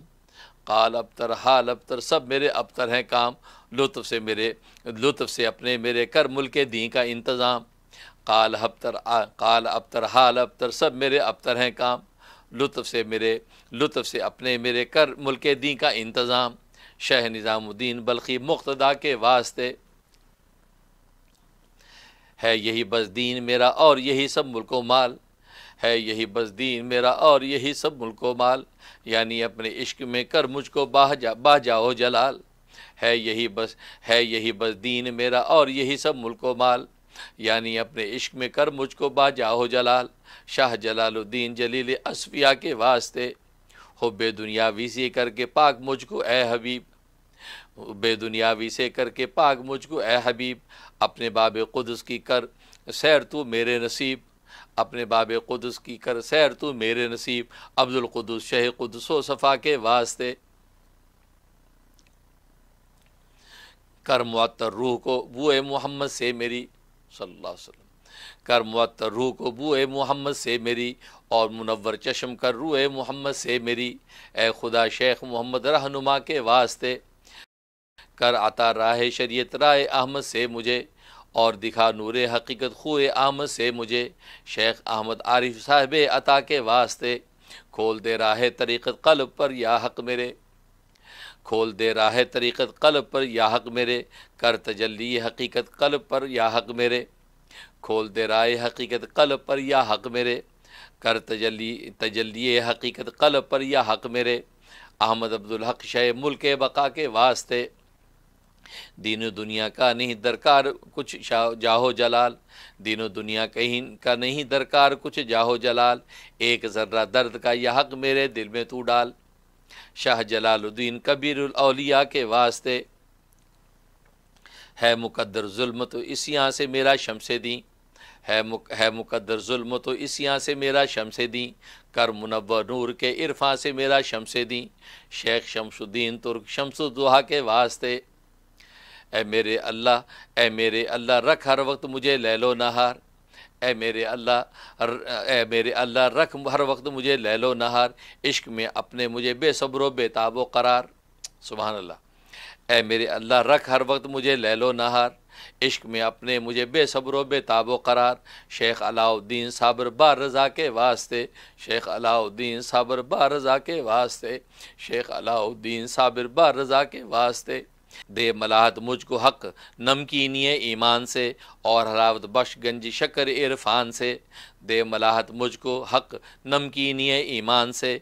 काल अबतर हाल अबतर सब मेरे अबतर हैं काम लुत्फ़ से मेरे लुत्फ़ से अपने मेरे कर मुल्क दी का इंतज़ाम काल हफ्तर काल अबतर हाल अबतर सब मेरे अबतर हैं काम लुत्फ़ से मेरे लुत्फ़ से अपने मेरे कर मुल्क दी का इंतज़ाम शह निज़ामुद्दीन बल्कि मुख्तदा के वास्ते है यही बस दीन मेरा और यही सब मुल्क माल है यही बस दीन मेरा और यही सब मुल्क माल यानी अपने इश्क में कर मुझको बाह जा बाह जाओ जलाल है यही बस है यही बस दीन मेरा और यही सब मुल्क माल यानी अपने इश्क में कर मुझको बाजाहो जलाल शाह जलालुद्दीन जलील असफिया के वास्ते बे दुनियावी से करके पाक मुझको ए हबीब बेदुनियावी से करके पाक मुझको ए हबीब अपने बाब क़ुदस की कर सैर तू मेरे नसीब अपने बाब क़ुदस की कर सैर तू मेरे नसीब अब्दुलक़ुदस शह क़ुदसो सफ़ा के वास्ते कर मअतर रूह को वो ए मोहम्मद से मेरी सल्लल्लाहु अलैहि वसल्लम कर मुअतर रूह को बू ए मोहम्मद से मेरी और मुनवर चश्म कर रू ए मोहम्मद से मेरी ए खुदा शेख मोहम्मद रहनुमा के वास्ते कर आता राह शरीत राय अहमद से मुझे और दिखा नूर हकीकत खू अहमद से मुझे शेख अहमद आरिफ साहब अता के वास्ते खोल दे राह तरीक़त कल्ब पर या हक मेरे खोल दे रहा है तरीक़त कल पर या हक मेरे कर तजल्ली हकीकत कल पर या हक मेरे खोल दे रहा है हकीकत कल पर या हक मेरे कर तजल्ली तजल्ली हकीकत कल पर या हक मेरे अहमद अब्दुल हक शह मुल्क बका के वास्ते दीन दुनिया का नहीं दरकार कुछ जाहो जलाल दीन दुनिया कहीं का नहीं दरकार कुछ जाहो जलाल एक ज़र्रा दर्द का यह हक मेरे दिल में तू डाल शाह जलालुद्दीन कबीर अलिया के वास्ते है मुकद्दर जुल्म तो इस यहाँ से मेरा शमसे दी है मुक है मुकद्दर जुल्म तो इस यहाँ से मेरा शमसे दी कर मुनब नूर के इरफा से मेरा शमसे दी शेख शमसुद्दीन तुर्क शमसुद्दुहा के वास्ते ए मेरे अल्लाह ए मेरे अल्लाह रख हर वक्त मुझे ले लो नहार ए मेरे अल्लाह ए मेरे अल्लाह रख हर वक्त मुझे लो नहार इश्क में अपने मुझे बेसब्र बेताबो करार सुबहान अल्लाह ए मेरे अल्लाह रख हर वक्त मुझे लो नहार इश्क में अपने मुझे बेसब्र बेताब करार शेख अलाउद्दीन साबर बार रज़ा के वास्ते शेख अलाउद्दीन साबर बार रज़ा के वास्ते शेख अलाउद्दीन साबिर बार रज़ा के वास्ते दे मलाहत मुझको हक नमकीनी ईमान से और हलावत बश गंज शकर इरफान से दे मलाहत मुझको हक नमकीनी ईमान से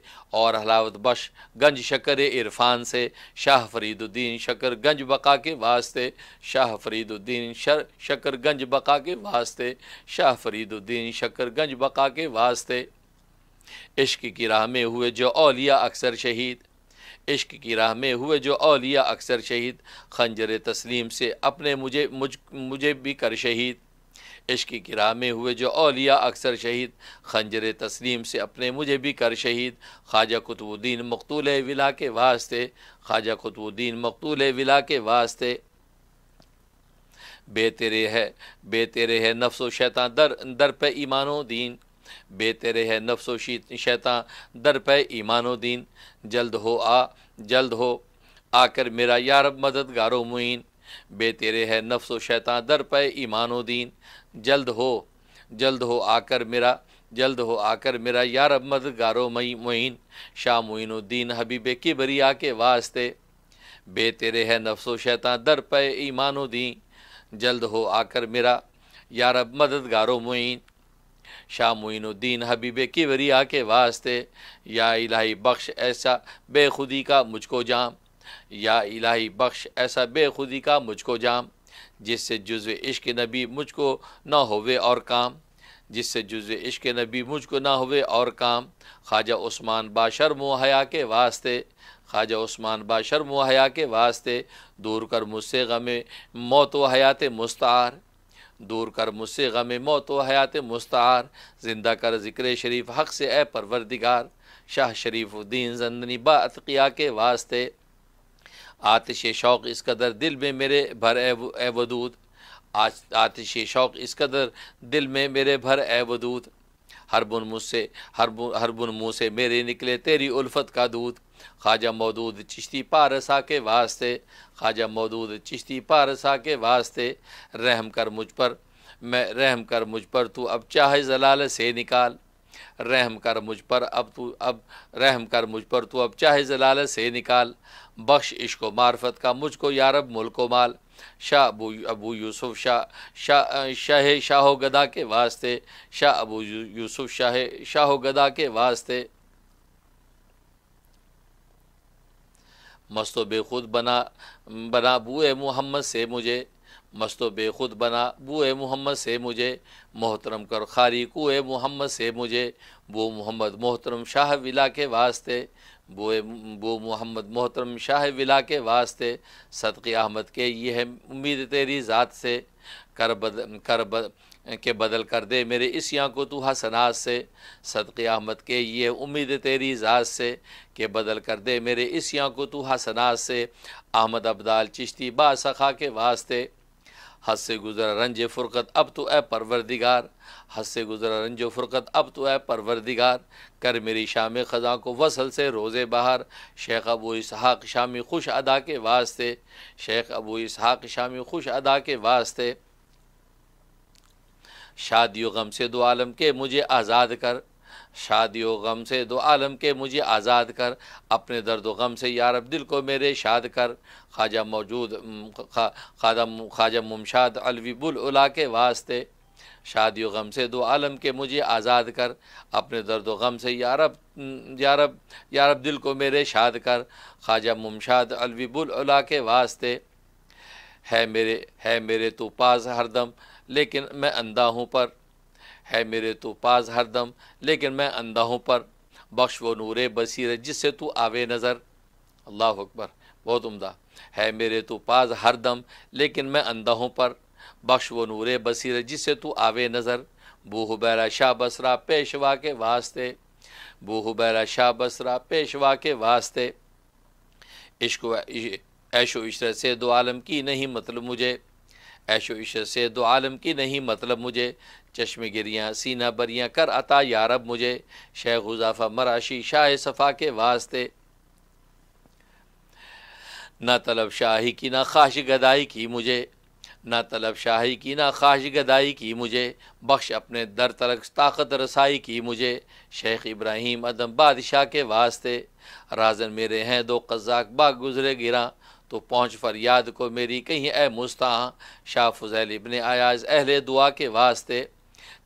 और हलावत बश गंज शकर इरफान से शाह फरीदुद्दीन शकर गंज बका के वास्ते शाह फरीदुद्दीन शर शकर गंज बका के वास्ते शाह फरीदुद्दीन शकर गंज बका के वास्ते इश्क की राह में हुए जो अलिया अक्सर शहीद इश्क की राह में हुए जो अलिया अक्सर शहीद खंजर तस्लीम से अपने मुझे मुझ मुझे भी कर शहीद इश्क की राह में हुए जो अलिया अक्सर शहीद खंजर तस्लीम से अपने मुझे भी कर शहीद ख्वाजा कुतुबुद्दीन मकतूल विला के वास्ते ख्वाजा कुतुबुद्दीन मकतूल विला के वास्ते तेरे है तेरे है नफ्स व शैतान दर दर पे ईमानो दीन बे तेरे है नफ्सो शैतां दर पे ईमानो दीन जल्द हो आ जल्द हो आकर मेरा यारब मददगारो मुइन तेरे है नफ्सो शैतां दर पे ईमानो दीन जल्द हो जल्द हो आकर मेरा जल्द हो आकर मेरा यार मददगारो मई मोइन शाह मोइनुद्दीन हबीबे की आके के वास्ते बे तेरे है नफ्सो शैतान दर पे ईमानो दीन जल्द हो आकर मेरा यार मददगारो मुइन शाह मोनुद्दीन हबीब वरिया के वास्ते या इलाही बख्श ऐसा बेखुदी का मुझको जाम या इलाही बख्श ऐसा बेखुदी का मुझको जाम जिससे जुज़ इश्क नबी मुझको ना होवे और काम जिससे जुज़ इश्क नबी मुझको ना होवे और काम ख्वाजा उस्मान बाशर मुहया के वास्ते ख्वाजा उस्मान बाशर मुहया के वास्ते दूर कर मुझसे गमे मौत व हयात मुस्तार दूर कर मुझसे गम मौत व हयात मुस्तार जिंदा कर ज़िक्र शरीफ हक से ए परवरदिगार शाह शरीफुद्दीन जंदनी बातिया के वास्ते आतिश शौक़ इस कदर दिल में मेरे भर ए वदूद आज आतिश शौक़ इस कदर दिल में मेरे भर ए वदूद हर बुन मुझसे हर बुन हर बुन मुँह से मेरे निकले तेरी उल्फत का दूध ख्वाजा मौदूद चिश्ती पारसा के वास्ते ख्वाजा मौदूद चिश्ती पारसा के वास्ते रहम कर मुझ पर मैं रहम कर मुझ पर तू अब चाहे जलाल से निकाल रहम कर मुझ पर अब तू अब रहम कर मुझ पर तू अब चाहे जलाल से निकाल बख्श इश्क मार्फत का मुझको यारब मुल्को माल शाह अबू अबू यूसुफ शाह शाह शाह शाह गदा के वास्ते शाह अबू यूसुफ शाह शाह गदा के वास्ते मस्त बेखुद बना बना बूए मोहम्मद से मुझे मस्त बेखुद बना बूए मोहम्मद से मुझे मोहतरम कर खारी कुए मोहम्मद से मुझे बो मोहम्मद मोहतरम शाह विला के वास्ते बोए बो मोहम्मद मोहतरम शाह विला के वास्ते सदक़ी अहमद के ये है उम्मीद तेरी ज़ात से कर बद कर बद के बदल कर दे मेरे इस यहाँ को तो हसनाज से सदक़ अहमद के ये उम्मीद तेरी ज़ात से के बदल कर दे मेरे इस यहाँ को तो हसनात से अहमद अब्दाल चिश्ती बासखा के वास्ते हद से गुज़र रंज फ़ुरकत अब तो ए परवरदिगार हद से गुज़र रंज फ़ुरकत अब तो ए परवरदिगार कर मेरी शाम ख़ज़ा को वसल से रोज़े बहार शेख अबू इसहाक़ शामी खुश अदा के वास्ते शेख अबू इसहाक़ शामी खुश अदा के वास्ते शादी गम से दो आलम के मुझे आज़ाद कर शादी गम से दो आलम के मुझे आज़ाद कर अपने दर्द गम से यारब दिल को मेरे शाद कर ख्वाजा मौजूद ख्वाजा ख्वाजा मुमशाद अलवी बुल उला के वास्ते शादी गम से दो आलम के मुझे आज़ाद कर अपने दर्द गम से यारब यारब यारब दिल को मेरे शाद कर ख्वाजा मुमशाद अलवी बुल उला के वास्ते है मेरे है मेरे तो पास हरदम लेकिन मैं अंधा हूँ पर है मेरे तो पास हरदम लेकिन मैं अंधा हूँ पर बख्श व नूर बसीर जिससे तू आवे नज़र अल्लाह अकबर बहुत उम्दा है मेरे तो पास हरदम लेकिन मैं अंधा हूँ पर बख्श व नूर बसीर जिससे तू आवे नज़र बूह बैरा शाह बसरा पेशवा के वास्ते बूह बैरा शाह बसरा पेशवा के वास्ते इश्क ऐशो इशरत से दो आलम की नहीं मतलब मुझे ऐशो से दो आलम की नहीं मतलब मुझे चश्मे गिरियाँ सीना बरियाँ कर अता यारब मुझे शेख गुजाफा मराशी शाह सफ़ा के वास्ते ना तलब शाही की ना ख़्वाश गदाई की मुझे ना तलब शाही की ना ख़्वाश गदाई की मुझे बख्श अपने दर तलक ताकत रसाई की मुझे शेख इब्राहिम अदम बादशाह के वास्ते राजन मेरे हैं दो कज़ाक बाग गुज़रे गिरा तो पहुँच फरियाद को मेरी कहीं ए मुस्ता शाह फजैल इबन आयाज अहल दुआ के वास्ते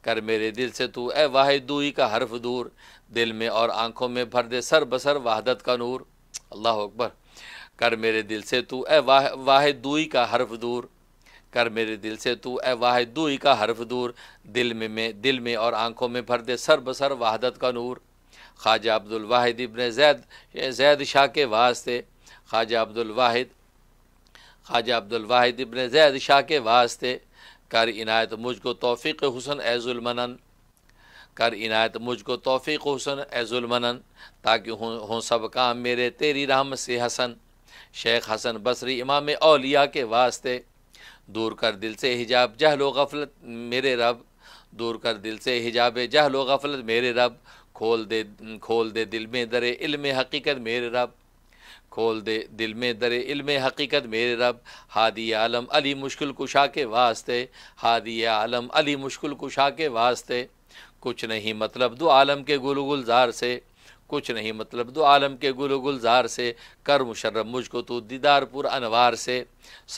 कर मेरे दिल से तू ए वाहि दुई का हरफ दूर दिल में और आँखों में भर दे सर बसर वहादत का नूर अल्लाह अकबर कर मेरे दिल से तू ए वाह दुई का हरफ दूर कर मेरे दिल से तू ए वाह दुई का हरफ दूर दिल में में दिल में और आँखों में भर दे सर बसर वहादत का नूर ख्वाजा अब्दुलवाहिद इबन जैद जैद शाह के वास्ते ख्वाजा अब्दुलवाद ख्वाजा अब्दुलवाहिद इबन जैद शाह के वास्ते कर इनायत मुझको तोफ़ी हुसन एजुलमनन कर इनायत मुझको तोफ़ी हुसन एजुलमनन ताकि हों सब काम मेरे तेरी राम से हसन शेख हसन बसरी इमाम अलिया के वास्ते दूर कर दिल से हिजाब जहलो गफलत मेरे रब दूर कर दिल से हिजाब जहलो गफलत मेरे रब खोल दे खोल दे दिल में दर इल्म हकीकत मेरे रब खोल दे दिल में दर इल्म हकीकत मेरे रब हादी आलम अली मुश्किल कुशा के वास्ते हादी आलम अली मुश्किल कुशा के वास्ते कुछ नहीं मतलब दो आलम के गुल गुलजार से कुछ नहीं मतलब दो आलम के गुल गुलजार से कर मुशर्रम मुझको तो दीदारपुर अनवार से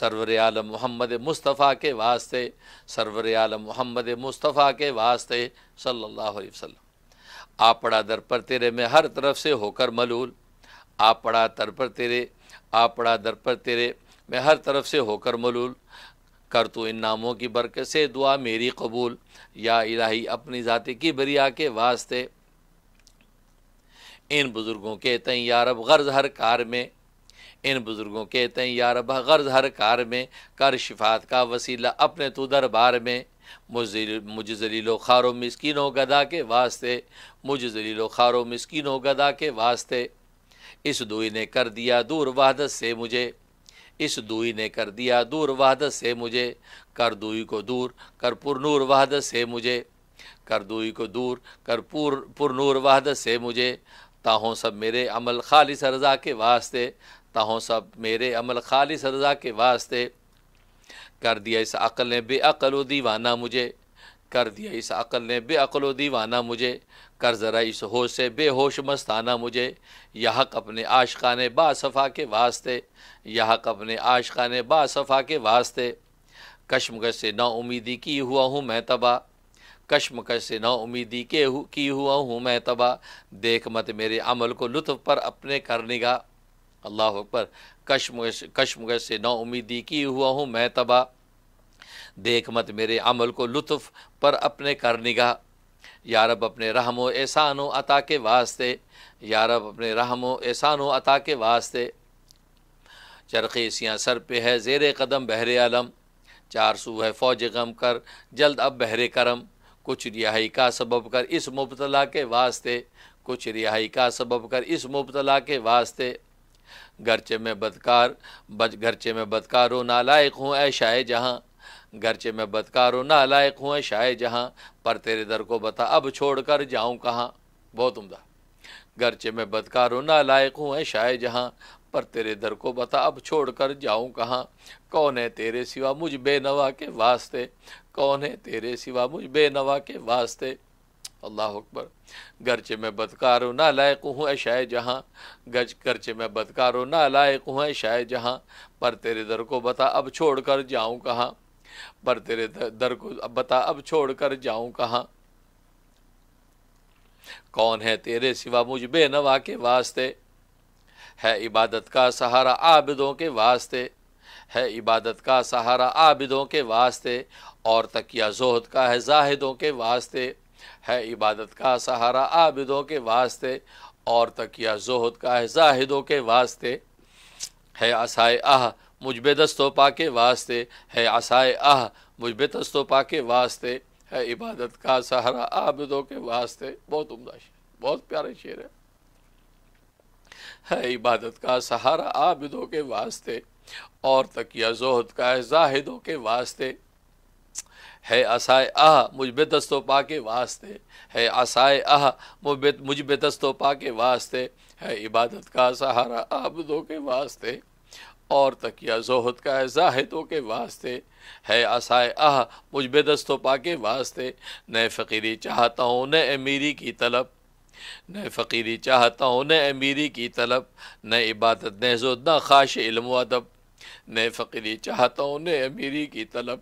सरवर आलम मोहम्मद मुस्तफ़ा के वास्ते सरवर आलम मोहम्मद मुस्तफ़ा के वास्ते सल्ला वसलम आपड़ा दर पर तेरे में हर तरफ से होकर मलूल आप पड़ा तर पर तेरे आप पड़ा दर पर तेरे मैं हर तरफ से होकर मलूल कर तो इन नामों की बरकत से दुआ मेरी कबूल या इलाही अपनी ज़ाती की बरिया के वास्ते इन बुज़ुर्गों के तई यारब गर्ज हर कार में इन बुज़ुर्गों के तई यारब गर्ज हर कार में कर शिफात का वसीला अपने तो दरबार में मुझ जलीलो खारो मिसकिनों गदा के वास्ते मुझ जलीलो खारो मिसकिनों गदा के वास्ते इस दुई ने कर दिया दूर वहादत से मुझे इस दुई ने कर दिया दूर वहादत से मुझे कर दुई को दूर कर पुरनूर वहादत से मुझे कर दुई को दूर कर पुर पुरनूर वहदत से मुझे ताहों सब मेरे अमल खालिस रज़ा के वास्ते ताहों सब मेरे अमल खालिस रज़ा के वास्ते कर दिया इस अक़ल ने बेअल दीवाना मुझे कर दिया इस अक़ल ने बेअल दीवाना मुझे कर ज़रा इस होश से बेहोश मस्ताना मुझे यह हक अपने ने बासफ़ा के वास्ते यह हक अपने ने बासफ़ा के वास्ते कश्मकश से नाउमीदी की हुआ हूँ मैं तबाह कश्मकश से नाउमीदी के हु, की हुआ हूँ मैं तबाह देख मत मेरे अमल को लुत्फ़ पर अपने कर निगा अल्लाह पर कश्मकश कश्मकश से नाउमीदी की हुआ हूँ मैं तबाह देख मत मेरे अमल को लुत्फ़ पर अपने कर निगाह यारब अपने रहम व एहसान व अता के वास्ते यारब अपने रहम व एहसान व अता के वास्ते चरखे सियाँ सर पे है जेर कदम बहरे आलम चार सू है फौज गम कर जल्द अब बहरे करम कुछ रिहाई का सबब कर इस मुबतला के वास्ते कुछ रिहाई का सबब कर इस मुबतला के वास्ते गरचे में बदकार बच गरचे में बदकार हो नालायक हूँ ऐ शाह जहाँ गरचे मैं बदकारो ना लायक हुए शाये जहाँ पर तेरे दर को बता अब छोड़ कर जाऊँ कहाँ बहुत उमदा गरचे मैं बदकारो ना लायक हुआ शाये जहाँ पर तेरे दर को बता अब छोड़ कर जाऊँ कहाँ कौन है तेरे सिवा मुझ बेनवा के वास्ते कौन है तेरे सिवा मुझ बेनवा के वास्ते अल्लाह अकबर गरचे मैं बदकार ना लायक हूँ शायद जहाँ गज गरचे मैं बदकार ना लायक हूँ ए जहाँ पर तेरे दर को बता अब छोड़ कर जाऊँ कहाँ पर तेरे दर को अब बता अब छोड़ कर जाऊं कहाँ कौन है तेरे सिवा मुझ बेनवा के वास्ते है इबादत का सहारा आबिदों के वास्ते है इबादत का सहारा आबिदों के वास्ते और तकिया जोहद का है जाहिदों के वास्ते है इबादत का सहारा आबिदों के वास्ते और तकिया जोहद का है जाहिदों के वास्ते है असाय आह मुझबे दस्तोपा के वास्ते है आसाए आह मुझबे दस्तोपा के वास्ते है इबादत का सहारा आबदों के वास्ते बहुत उमदा शेर बहुत प्यारे शेर है है इबादत का सहारा आबिदों के वास्ते और तकिया जोहद का है जाहिदों के वास्ते है आसाए आह मुझ पा के वास्ते है आसाए आह मुझ पा के वास्ते है इबादत का सहारा आबदों के वास्ते और तकिया जोहद का है जाहिदों के वास्ते है आसाए आह मुझ बेदस्तो पा के वास्ते न फ़कीरी चाहता हूँ न अमीरी की तलब न फ़कीरी चाहता हूँ न अमीरी की तलब न इबादत नहजो न ख़्वाश इल्म अदब न फ़कीरी चाहता हूँ न अमीरी की तलब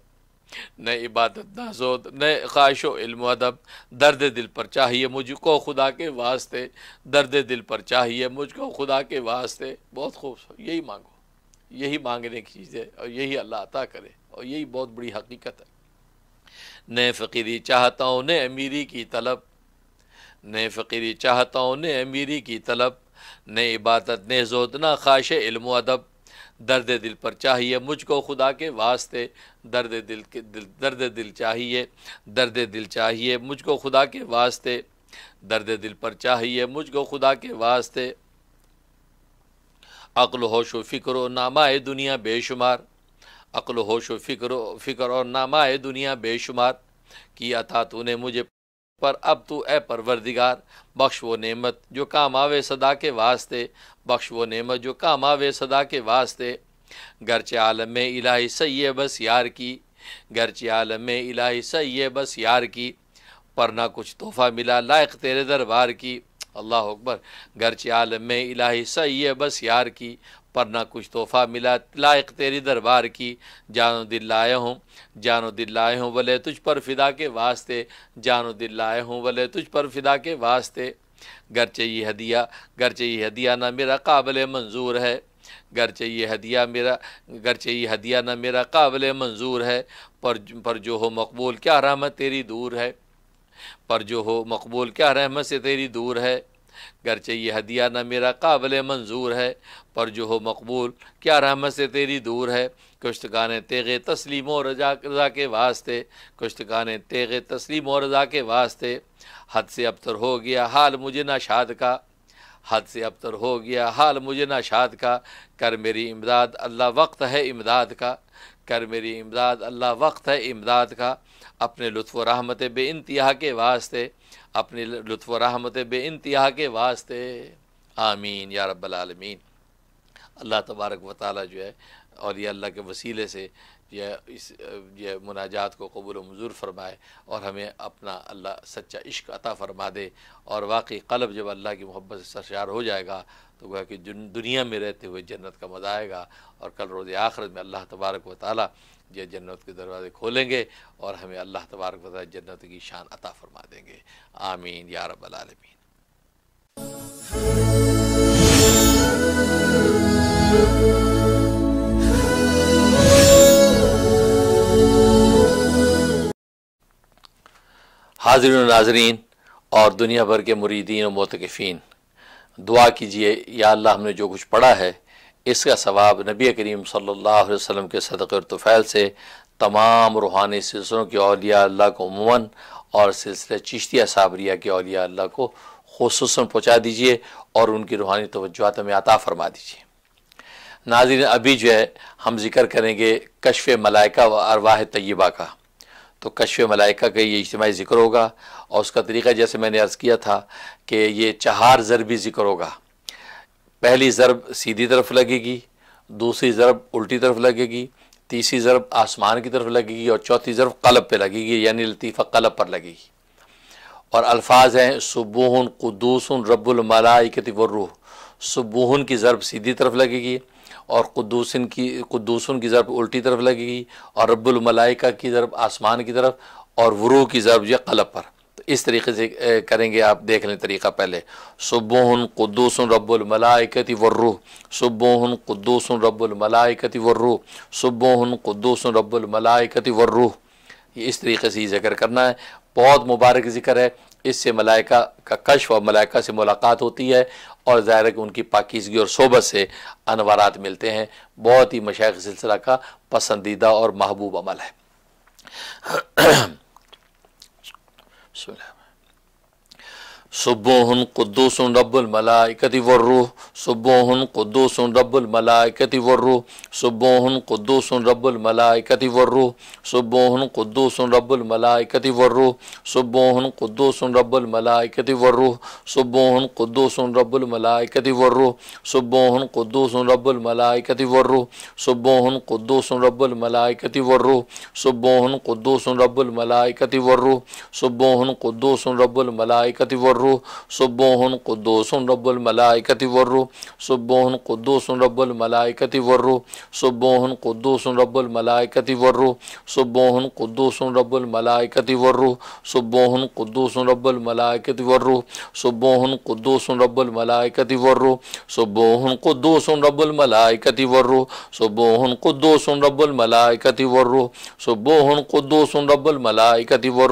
न इबादत जोद न ख्वाहिश इल्म अदब दर्द दिल पर चाहिए मुझको खुदा के वास्ते दर्द दिल पर चाहिए मुझको खुदा के वास्ते बहुत खूब यही मांगो यही मांगने की चीज़ है और यही अल्लाह अता करे और यही बहुत बड़ी हकीकत है न फ़कीरी चाहता हूँ ने अमीरी की तलब न फ़कीरी चाहता हूँ ने अमीरी की तलब न इबादत ने जोतना ख़्वाश इल्म अदब दर्द दिल पर चाहिए मुझको खुदा के वास्ते दर्द दिल के दिल दर्द दिल चाहिए दर्द दिल चाहिए मुझको खुदा के वास्ते दर्द दिल पर चाहिए मुझको खुदा के वास्ते अक्ल होश व फ़िक्र नामा दुनिया बेशुमार अक्ल होश व फ़िक्र फ़िक्र और नामाए दुनिया बेशुमार किया था तूने मुझे पर अब तू ए परवरदिगार बख्श वो नेमत जो काम आवे सदा के वास्ते बख्श वो नेमत जो काम आवे सदा के वास्ते गरचे आलम में इलाही सही है बस यार की गरचे आलम में इलाही सही है बस यार की पर ना कुछ तोहफ़ा मिला लायक तेरे दरबार की अल्लाह अकबर गरचे आलम में इलाही सही है बस यार की पर ना कुछ तोहफ़ा मिला लायक तेरी दरबार की जानो दिल लाए हूँ जानो दिल लाए हूँ वले तुझ पर फिदा के वास्ते जानो दिल लाए हूँ वले तुझ पर फिदा के वास्ते गरचे ये हदिया गरचे ये हदिया ना मेरा काबिल मंजूर है गरचे ये हदिया मेरा गरचे ये हदिया ना मेरा काबिल मंजूर है पर पर जो हो मकबूल क्या रहमत तेरी दूर है पर जो हो मकबूल क्या रहमत से तेरी दूर है गरचे ये हदिया ना मेरा काबिल मंजूर है पर जो हो मकबूल क्या रहमत से तेरी दूर है कुश्त कुश्तगान तेग तस्लीम और रजा रजा के वास्ते कुश्त कुश्तगान तेग तस्लीम और रजा के वास्ते हद से अबतर हो गया हाल मुझे ना शाद का हद से अबतर हो गया हाल मुझे ना शाद का कर मेरी इमदाद अल्लाह वक्त है इमदाद का कर मेरी इमदाद अल्लाह वक्त है इमदाद का अपने लुत्फ़ रहमत बे इंतहा के वास्ते अपने लुत्फ रहमत बे इंतहा के वास्ते आमीन या आलमीन अल्लाह तबारक व ताली जो है और ये अल्लाह के वसीले से यह इस यह मुनाजात को कबूल मंजूर फरमाए और हमें अपना अल्लाह सच्चा इश्क अता फरमा दे और वाकई कलब जब अल्लाह की मोहब्बत से सरशार हो जाएगा तो वह कि दुनिया में रहते हुए जन्नत का मज़ा आएगा और कल रोज़ आखरत में अल्लाह तबारक व ताली ये जन्नत के दरवाज़े खोलेंगे और हमें अल्लाह तबारक वाली जन्नत की शान अता फरमा देंगे आमीन या रबालमीन हाजिर नाजरीन और दुनिया भर के मुरीदीन और मोतकफ़ीन दुआ कीजिए या अल्लाह हमने जो कुछ पढ़ा है इसका सवाब नबी करीम सल्लल्लाहु अलैहि वसल्लम के सदक़ और तुफ़ैल से तमाम रूहानी सिलसिलों के अलिया अल्लाह को उमूमा और सिलसिले चिश्तिया साबरिया के अलिया अल्लाह को खसूस पहुँचा दीजिए और उनकी रूहानी तोज्जात में अता फ़रमा दीजिए नाजिन अभी जो है हम जिक्र करेंगे कशफ मलाइका व अरवाह तय्यबा का तो कशफ मलाइका का ये इज्तमी ज़िक्र होगा और उसका तरीका जैसे मैंने अर्ज़ किया था कि ये चहार ज़रबी ज़िक्र होगा पहली ज़रब सीधी तरफ लगेगी दूसरी ज़रब उल्टी तरफ लगेगी तीसरी ज़रब आसमान की तरफ लगेगी और चौथी ज़रब कलब पे लगेगी यानी लतीफ़ा कलब पर लगेगी और अल्फाज हैं सुबूहन कुदूसन व रूह सुबहन की ज़रब सीधी तरफ लगेगी और कुदूसन की कुदूसन की ज़रब उल्टी तरफ लगेगी और रब्बुलमलाइका की ज़रब आसमान की तरफ और वरू की ज़रब यह कलब पर इस तरीके से करेंगे आप देख लें तरीका पहले सुबहन कुद्दूस रब्बुलमलाइकति वर्रूह सुबहन कुद्दूस रब्बुलमलाइकति वर्रूह सुबहन कुद्दूस रब्बुलमलाइकति वर्रूह ये इस तरीके से जिक्र करना है बहुत मुबारक जिक्र है इससे मलाइका का कश और मलाइका से मुलाकात होती है और ज़ाहिर है कि उनकी पाकिजगी और सोबत से अनवरात मिलते हैं बहुत ही मशाक़ सिलसिला का पसंदीदा और महबूब अमल है सुबह कुद्दूस रबुल मलाइकती व रूह सुबोहन कुदूसन रब्बुल मलाइकति वर्रु सुबोहन कुदूसन रब्बुल मलाइकति वर्रु सुबोहन कुदूसन रब्बुल मलाइकति वर्रु सुबोहन कुदूसन रब्बुल मलाइकति वर्रु सुबोहन कुदूसन रब्बुल मलाइकति वर्रु सुबोहन कुदूसन रब्बुल मलाइकति वर्रु सुबोहन कुदूसन रब्बुल मलाइकति वर्रु सुबोहन कुदूसन रब्बुल मलाइकति वर्रु सुबोहन कुदूसन रब्बुल मलाइकति वर्रु सुबोहन कुदूसन रब्बुल मलाइकति वर्रु सुबोहन कुद्दूसन रब्बल मलाइकति वर्रो सुबोहन कुद्दूसन रब्बल मलाइकति वर्रो सुबोहन कुद्दूसन रबुल मलाइकति वर्रो सुबोहन कुद्दूसन रब्बल मलाइकति वर्रो सुबोहन कुद्दूसन रबुल मलाइकति वर्रो सुबोहन कुद्दूसन रबुल मलाइकति वर्रो सुबोहन कुद्दूसन रबुल मलाइकति वर्रो सुबोहन कुद्दूसन रबुल मलाइकति वर्रो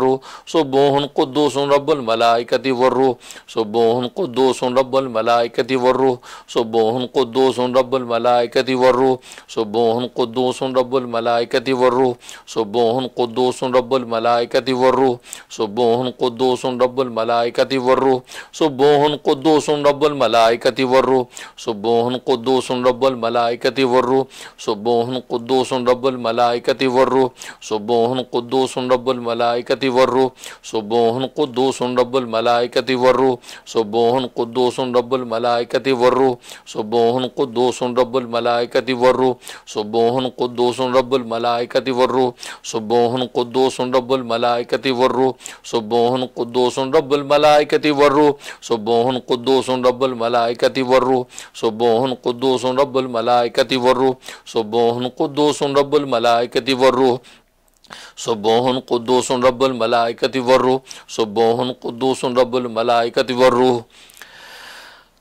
सुबोहन कुद्दूसन रबुल मलाइकति वर्रो सुबोहन कुद्दूसन रबुल मलाइकति वर्रो सुबोहन कुद्दूसन रब्बुल मलाइकति वर्रू सुबोहन कुद्दूसन रब्बुल मलाइकति वर्रू सुबोहन कुद्दूसन रब्बुल मलाइकति वर्रू सुबोहन कुद्दूसन रब्बुल मलाइकति वर्रू सुबोहन कुद्दूसन रब्बुल मलाइकति वर्रू सुबोहन कुद्दूसन रब्बुल मलाइकति वर्रू सुबोहन कुद्दूसन रब्बुल मलाइकति वर्रू सुबोहन कुद्दूसन रब्बुल मलाइकति वर्रू सुबोहन कुद्दूसन रब्बुल मलाइकति वर्रू सुबोहन कुद्दूसन रब्बुल मलाइकति वर्रू वर्रुह सुबोहन कुद्दोसन रब्बुल मलाइकति वर्रुह सुबोहन कुद्दोसन रब्बुल मलाइकति वर्रुह सुबोहन कुद्दोसन रब्बुल मलाइकति वर्रुह सुबोहन कुद्दोसन रब्बुल मलाइकति वर्रुह सुबोहन कुद्दोसन रब्बुल मलाइकति वर्रुह सुबोहन कुद्दोसन रब्बुल मलाइकति वर्रुह सुबोहन कुद्दोसन रब्बुल मलाइकति वर्रुह सुबोहन कुद्दोसन रब्बुल मलाइकति वर्रुह सुबोहन कुद्दोसन रब्बुल मलाइकति वर्रुह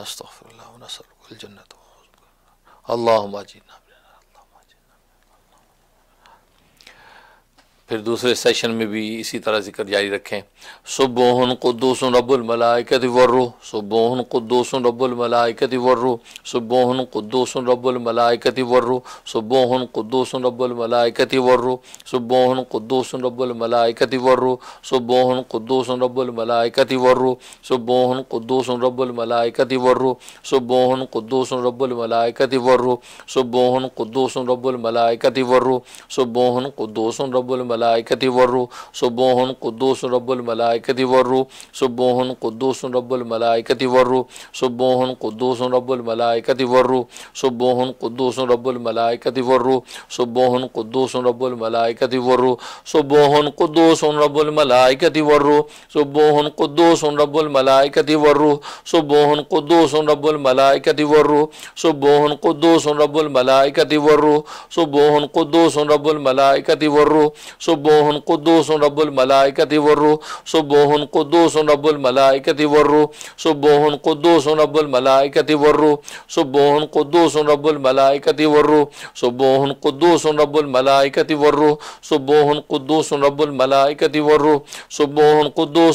नस्तफ़िर नसल जन्नत अल्लाह जीना फिर दूसरे सेशन में भी इसी तरह जिक्र जारी रखें सुबोहन रबुल रबुलमलाकत वर्रो सुबोहन रबुल रबुलमलाकत वर्रो सुबोहन कुद्दूस रबुलमलाकत वर्रो सुबोहन कुद्दूस रबुलमलाकत वर्रो सुबोहन कुद्दूस रबुलमलाकत वर्रो सुबोहन कुद्दूस रबुलमलाकत वर्रो सुबोहन कुद्दूस रबुलमलाकत वर्रो सुबोहन कुद्दूस रबुलमलाकत वर्रो सुबोहन कुद्दूस रबुलमलाकत वर्रो सुबोहन कुद्दूस रबुलमला मलाइकति वर्रू सुबोहन कुद्दूस रब्बुल मलाइकति वर्रू सुबोहन कुद्दूस रब्बुल मलाइकति वर्रू सुबोहन कुद्दूस रब्बुल मलाइकति वर्रू सुबोहन कुद्दूस रब्बुल मलाइकति वर्रू सुबोहन कुद्दूस रब्बुल मलाइकति वर्रू सुबोहन कुद्दूस रब्बुल मलाइकति वर्रू सुबोहन कुद्दूस रब्बुल मलाइकति वर्रू सुबोहन कुद्दूस रब्बुल मलाइकति वर्रू सुबोहन कुद्दूस रब्बुल मलाइकति वर्रू सुबोहन कुद्दूस रब्बुल मलाइकति वर्रू सुबोहन कुदूसन रब्बुल मलाइकति वर्रू सुबोहन कुदूसन रब्बुल मलाइकति वर्रू सुबोहन कुदूसन रब्बुल मलाइकति वर्रू सुबोहन कुदूसन रबुल मलाइकति वर्रु सुबोहन कुदूसन रब्बुल मलाइकति वर्रू सुबोहन कुदूसन रब्बुल मलाइकति वर्रू सुबोहन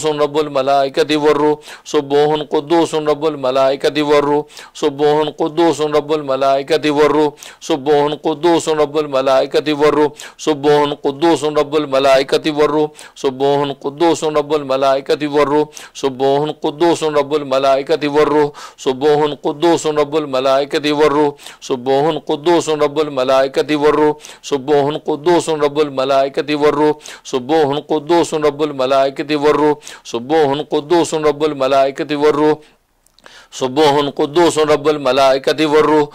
कुदूसन रब्बुल मलाइकति वर्रू सुबोहन कुदूसन रब्बुल मलाइकति वर्रू सुबोहन कुदूसन रब्बुल मलाइकति वर्रू सुबोहन कुदूसन रब्बुल मलाइकति वर्रू सुबोहन कुदूसन रब्बुल मलाइकति वर्रो सुबोहन कुद्दूसुन रब्बुल मलाइकति वर्रो सुबोहन कुद्दूसुन रब्बुल मलाइकति वर्रो सुबोहन कुद्दूसुन रब्बुल मलाइकति वर्रो सुबोहन कुद्दूसुन रब्बुल मलाइकति वर्रो सुबोहन कुद्दूसुन रब्बुल मलाइकति वर्रो सुबोहन कुद्दूसुन रब्बुल मलाइकति वर्रो सुबोहन कुद्दूसुन रब्बुल मलाइकति वर्रो सुबोहन कुद्दूस रब्बुल मलाइकति वर्रूह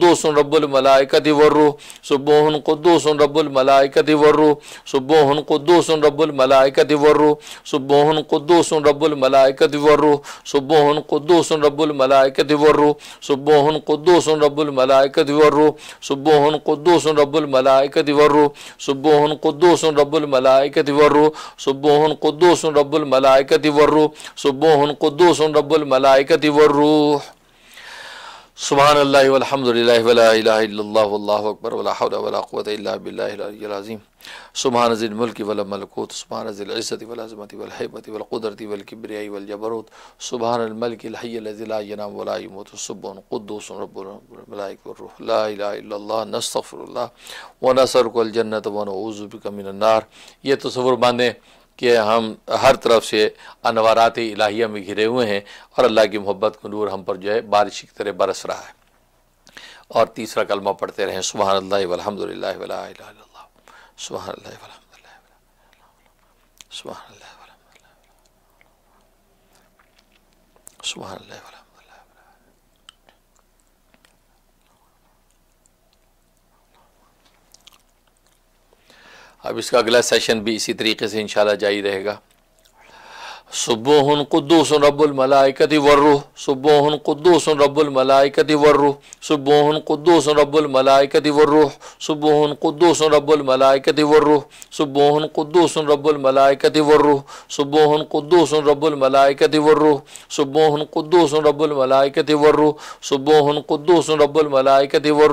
दो सुन रबुल मलाइकति वर्रूह सुबोहन कुद्दूस रब्बुल मलाइकति वर्रूह सुबोहन कुद्दूस रब्बुल मलाइकति वर्रूह सुबोहन कुद्दूस रब्बुल मलाइकति वर्रूह सुबोहन कुद्दूस रब्बुल मलाइकति वर्रूह सुबोहन कुद्दूस रब्बुल मलाइकति वर्रूह सुबोहन कुद्दूस रब्बुल मलाइकति वर्रूह सुबोहन कुद्दूस रब्बुल मलाइकति वर्रूह सुबोहन कुद्दूस रब्बुल मलाइकति वर्रूह दो सुन रबुल मलाइकति الملائكة والروح سبحان الله والحمد لله ولا إله إلا الله والله أكبر ولا حول ولا قوة إلا بالله العلي العظيم سبحان ذي الملك والملكوت سبحان ذي العزة والعظمة والهيبة والقدرة والكبرياء والجبروت سبحان الملك الحي الذي لا ينام ولا يموت سبحان قدوس رب الملائكة والروح لا إله إلا الله نستغفر الله ونسألك الجنة ونعوذ بك من النار ये तस्वुर बांधें कि हम हर तरफ से अनवारात इलाहिया में घिरे हुए हैं और अल्लाह की मोहब्बत का नूर हम पर जो है बारिश की तरह बरस रहा है और तीसरा कलमा पढ़ते रहें सुबह अल्लाह वलहमदिल्ला सुबह सुबह सुबह अब इसका अगला सेशन भी इसी तरीके से इन जारी रहेगा सुबोहन कुद्दूस रबुल मलाइकति वर्रुह सुबह कुद्दूस रब्बुल मलाइकति वर्रुह सुबोहन कुद्दूस रब्बुल मलाइकति वर्रुह सुबोहन कुद्दूस रब्बुल मलाइकति वर्रुह सुबोहन कुद्दूस रब्बुल मलाइकति वर्रुह सुबोहन कुद्दूस रब्बुल मलाइकति वर्रुह सुबोहन कुद्दूस रब्बुल मलाइकति वर्रुह सुबोहन कुद्दूस रब्बुल मलाइकति वर्रुह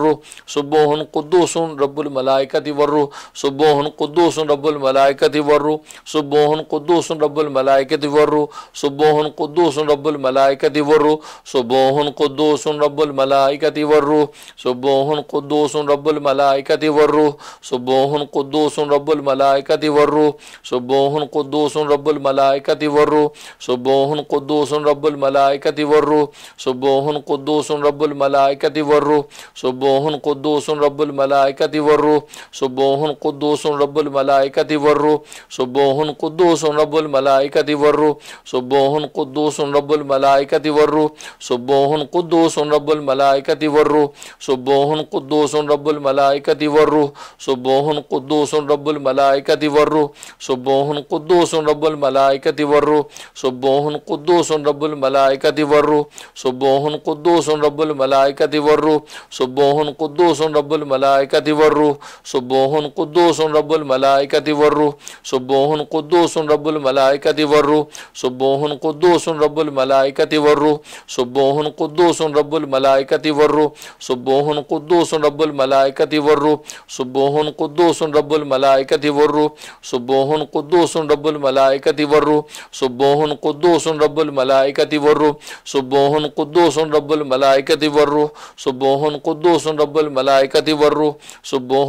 सुबोहन कुद्दूस रब्बुल मलाइकति वर्रुह सुबोहन कुद्दूस रब्बुल मलाइकति वर्रुह सुबोहन कुद्दूस रब्बुल मलाइकति वर्रु सुबोहन कुद्दूसन रब्बुल मलाइकति वर्रु सुबोहन कुद्दूसन रब्बुल मलाइकति वर्रु सुबोहन कुद्दूसन रब्बुल मलाइकति वर्रु सुबोहन कुद्दूसन रब्बुल मलाइकति वर्रु सुबोहन कुद्दूसन रब्बुल मलाइकति वर्रु सुबोहन कुद्दूसन रब्बुल मलाइकति वर्रु सुबोहन कुद्दूसन रब्बुल मलाइकति वर्रु सुबोहन कुद्दूसन रब्बुल मलाइकति वर्रु सुबोहन कुद्दूसन रब्बुल मलाइकति वर्रु सुबोहन कुद्दूसन रब्बुल मलाइकति वर्रु वर्रु सुबोहन कुद्दूस रब्बुल मलाइकति वर्रु सुबोहन कुद्दूस रब्बुल मलाइकति वर्रु सुबोहन कुद्दूस रब्बुल मलाइकति वर्रु सुबोहन कुद्दूस रब्बुल मलाइकति वर्रु सुबोहन कुद्दूस रब्बुल मलाइकति वर्रु सुबोहन कुद्दूस रब्बुल मलाइकति वर्रु सुबोहन कुद्दूस रब्बुल मलाइकति वर्रु सुबोहन कुद्दूस रब्बुल मलाइकति वर्रु सुबोहन कुद्दूस रब्बुल मलाइकति वर्रु सुबोहन कुद्दूस रब्बुल मलाइकति वर्रु सुबोहन को दो सुन रबुल मलाइकति वर्रो सुबोहन को दो सुन रबुल मलाइकति वर्रो सुबोहन को दो सुन रबुल मलाइकति वर्रो सुबोहन को दो सुन रबुल मलाइकति वर्रो सुबोहन को दो सुन रबुल मलाइकति वर्रो सुबोहन को दो सुन रबुल मलाइकति वर्रो सुबोहन को दो सुन रबुल मलाइकति वर्रो सुबोहन को दो सुन रबुल मलाइकति वर्रो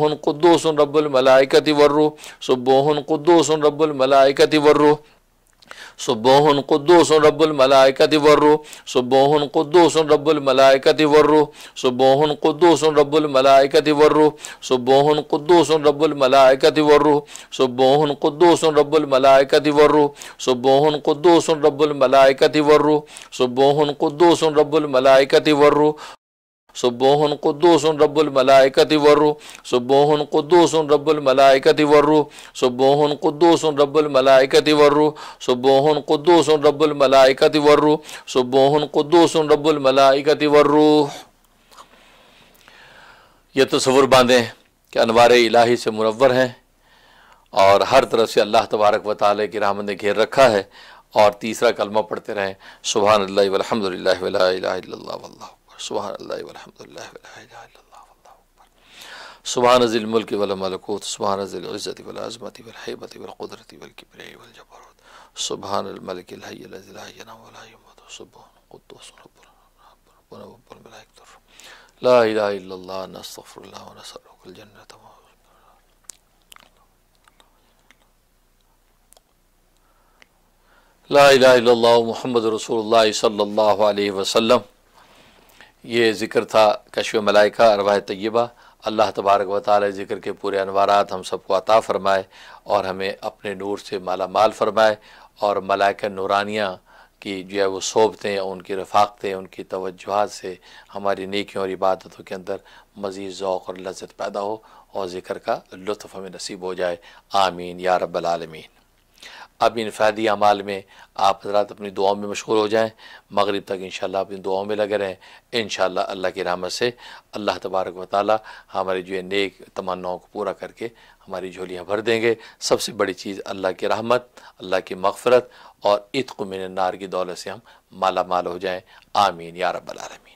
सुबोहन को दो सुन रबुल मलाइकति वर्रो सुबोहन को दो सुन रबुल मलाइकति वर्रो सुबोहन को दोसन रब्बुल मलाइकत वर्रो सुबोहन को रबुल रब्बुल मलाइकत वर्रो सुबोहन को दोसन रब्बुल मलाइकत वर्रो सुबोहन को दोसन रब्बुल मलाइकत वर्रो सुबोहन को दोसन रब्बुल मलाइकत वर्रो सुबोहन को दोसन रब्बुल मलाइकत वर्रो सुबोहन को दोसन रब्बुल मलाइकत वर्रो सुबोहन कुद्दूसन रब्बुल मलाइकति वर्रु सुबोहन कुद्दूसन रब्बुल मलाइकति वर्रु सुबोहन कुद्दूसन रब्बुल मलाइकति वर्रु सुबोहन कुद्दूसन रब्बुल मलाइकति वर्रु सुबोहन कुद्दूसन रब्बुल मलाइकति वर्रु ये तस्वुर बांधें कि अनवार इलाही से मुनवर हैं और हर तरफ से अल्लाह तबारक व ताली की राह ने घेर रखा है और तीसरा कलमा पढ़ते रहें सुबह अल्लाह वलहमदिल्ला سبحان الله والحمد لله ولا اله الا الله والله اكبر سبحان ذي الملك والملكوت سبحان ذي العزة والعظمة والهيبة والقدرة والكبرياء والجبروت سبحان الملك الحي الذي لا ينام ولا يموت سبحان قدوس ربنا ربنا رب الملائكة لا إله إلا الله نستغفر الله ونسألك الجنة لا إله إلا الله محمد رسول الله صلى الله عليه وسلم ये ज़िक्र था कशव मलाइका अरवा तय्यबा अल्लाह तबारक व ज़िक्र के पूरे अनवारात हम सबको अता फ़रमाए और हमें अपने नूर से माला माल फ़रमाए और मलाइक नूरानिया की जो है वो सोबतें उनकी रफाकतें उनकी तोजहत से हमारी नेकियों और इबादतों के अंदर मज़ीद ओक़ और लज्जत पैदा हो और ज़िक्र का लुफ़ हमें नसीब हो जाए आमीन या रबालमीन अब इनफरादी अमाल में आप हजरात अपनी दुआओं में मशहूर हो जाएँ मगरब तक इन अपनी दुआओं में लगे रहें इन अल्लाह की रामत से अल्लाह तबारक व हमारे हमारी जो है नेक तमन्नाओं को पूरा करके हमारी झोलियाँ भर देंगे सबसे बड़ी चीज़ अल्लाह की रहमत अल्लाह की मफफ़रत और इतकुमिन नार की दौलत से हम माला माल हो जाएँ आमीन या रबालमी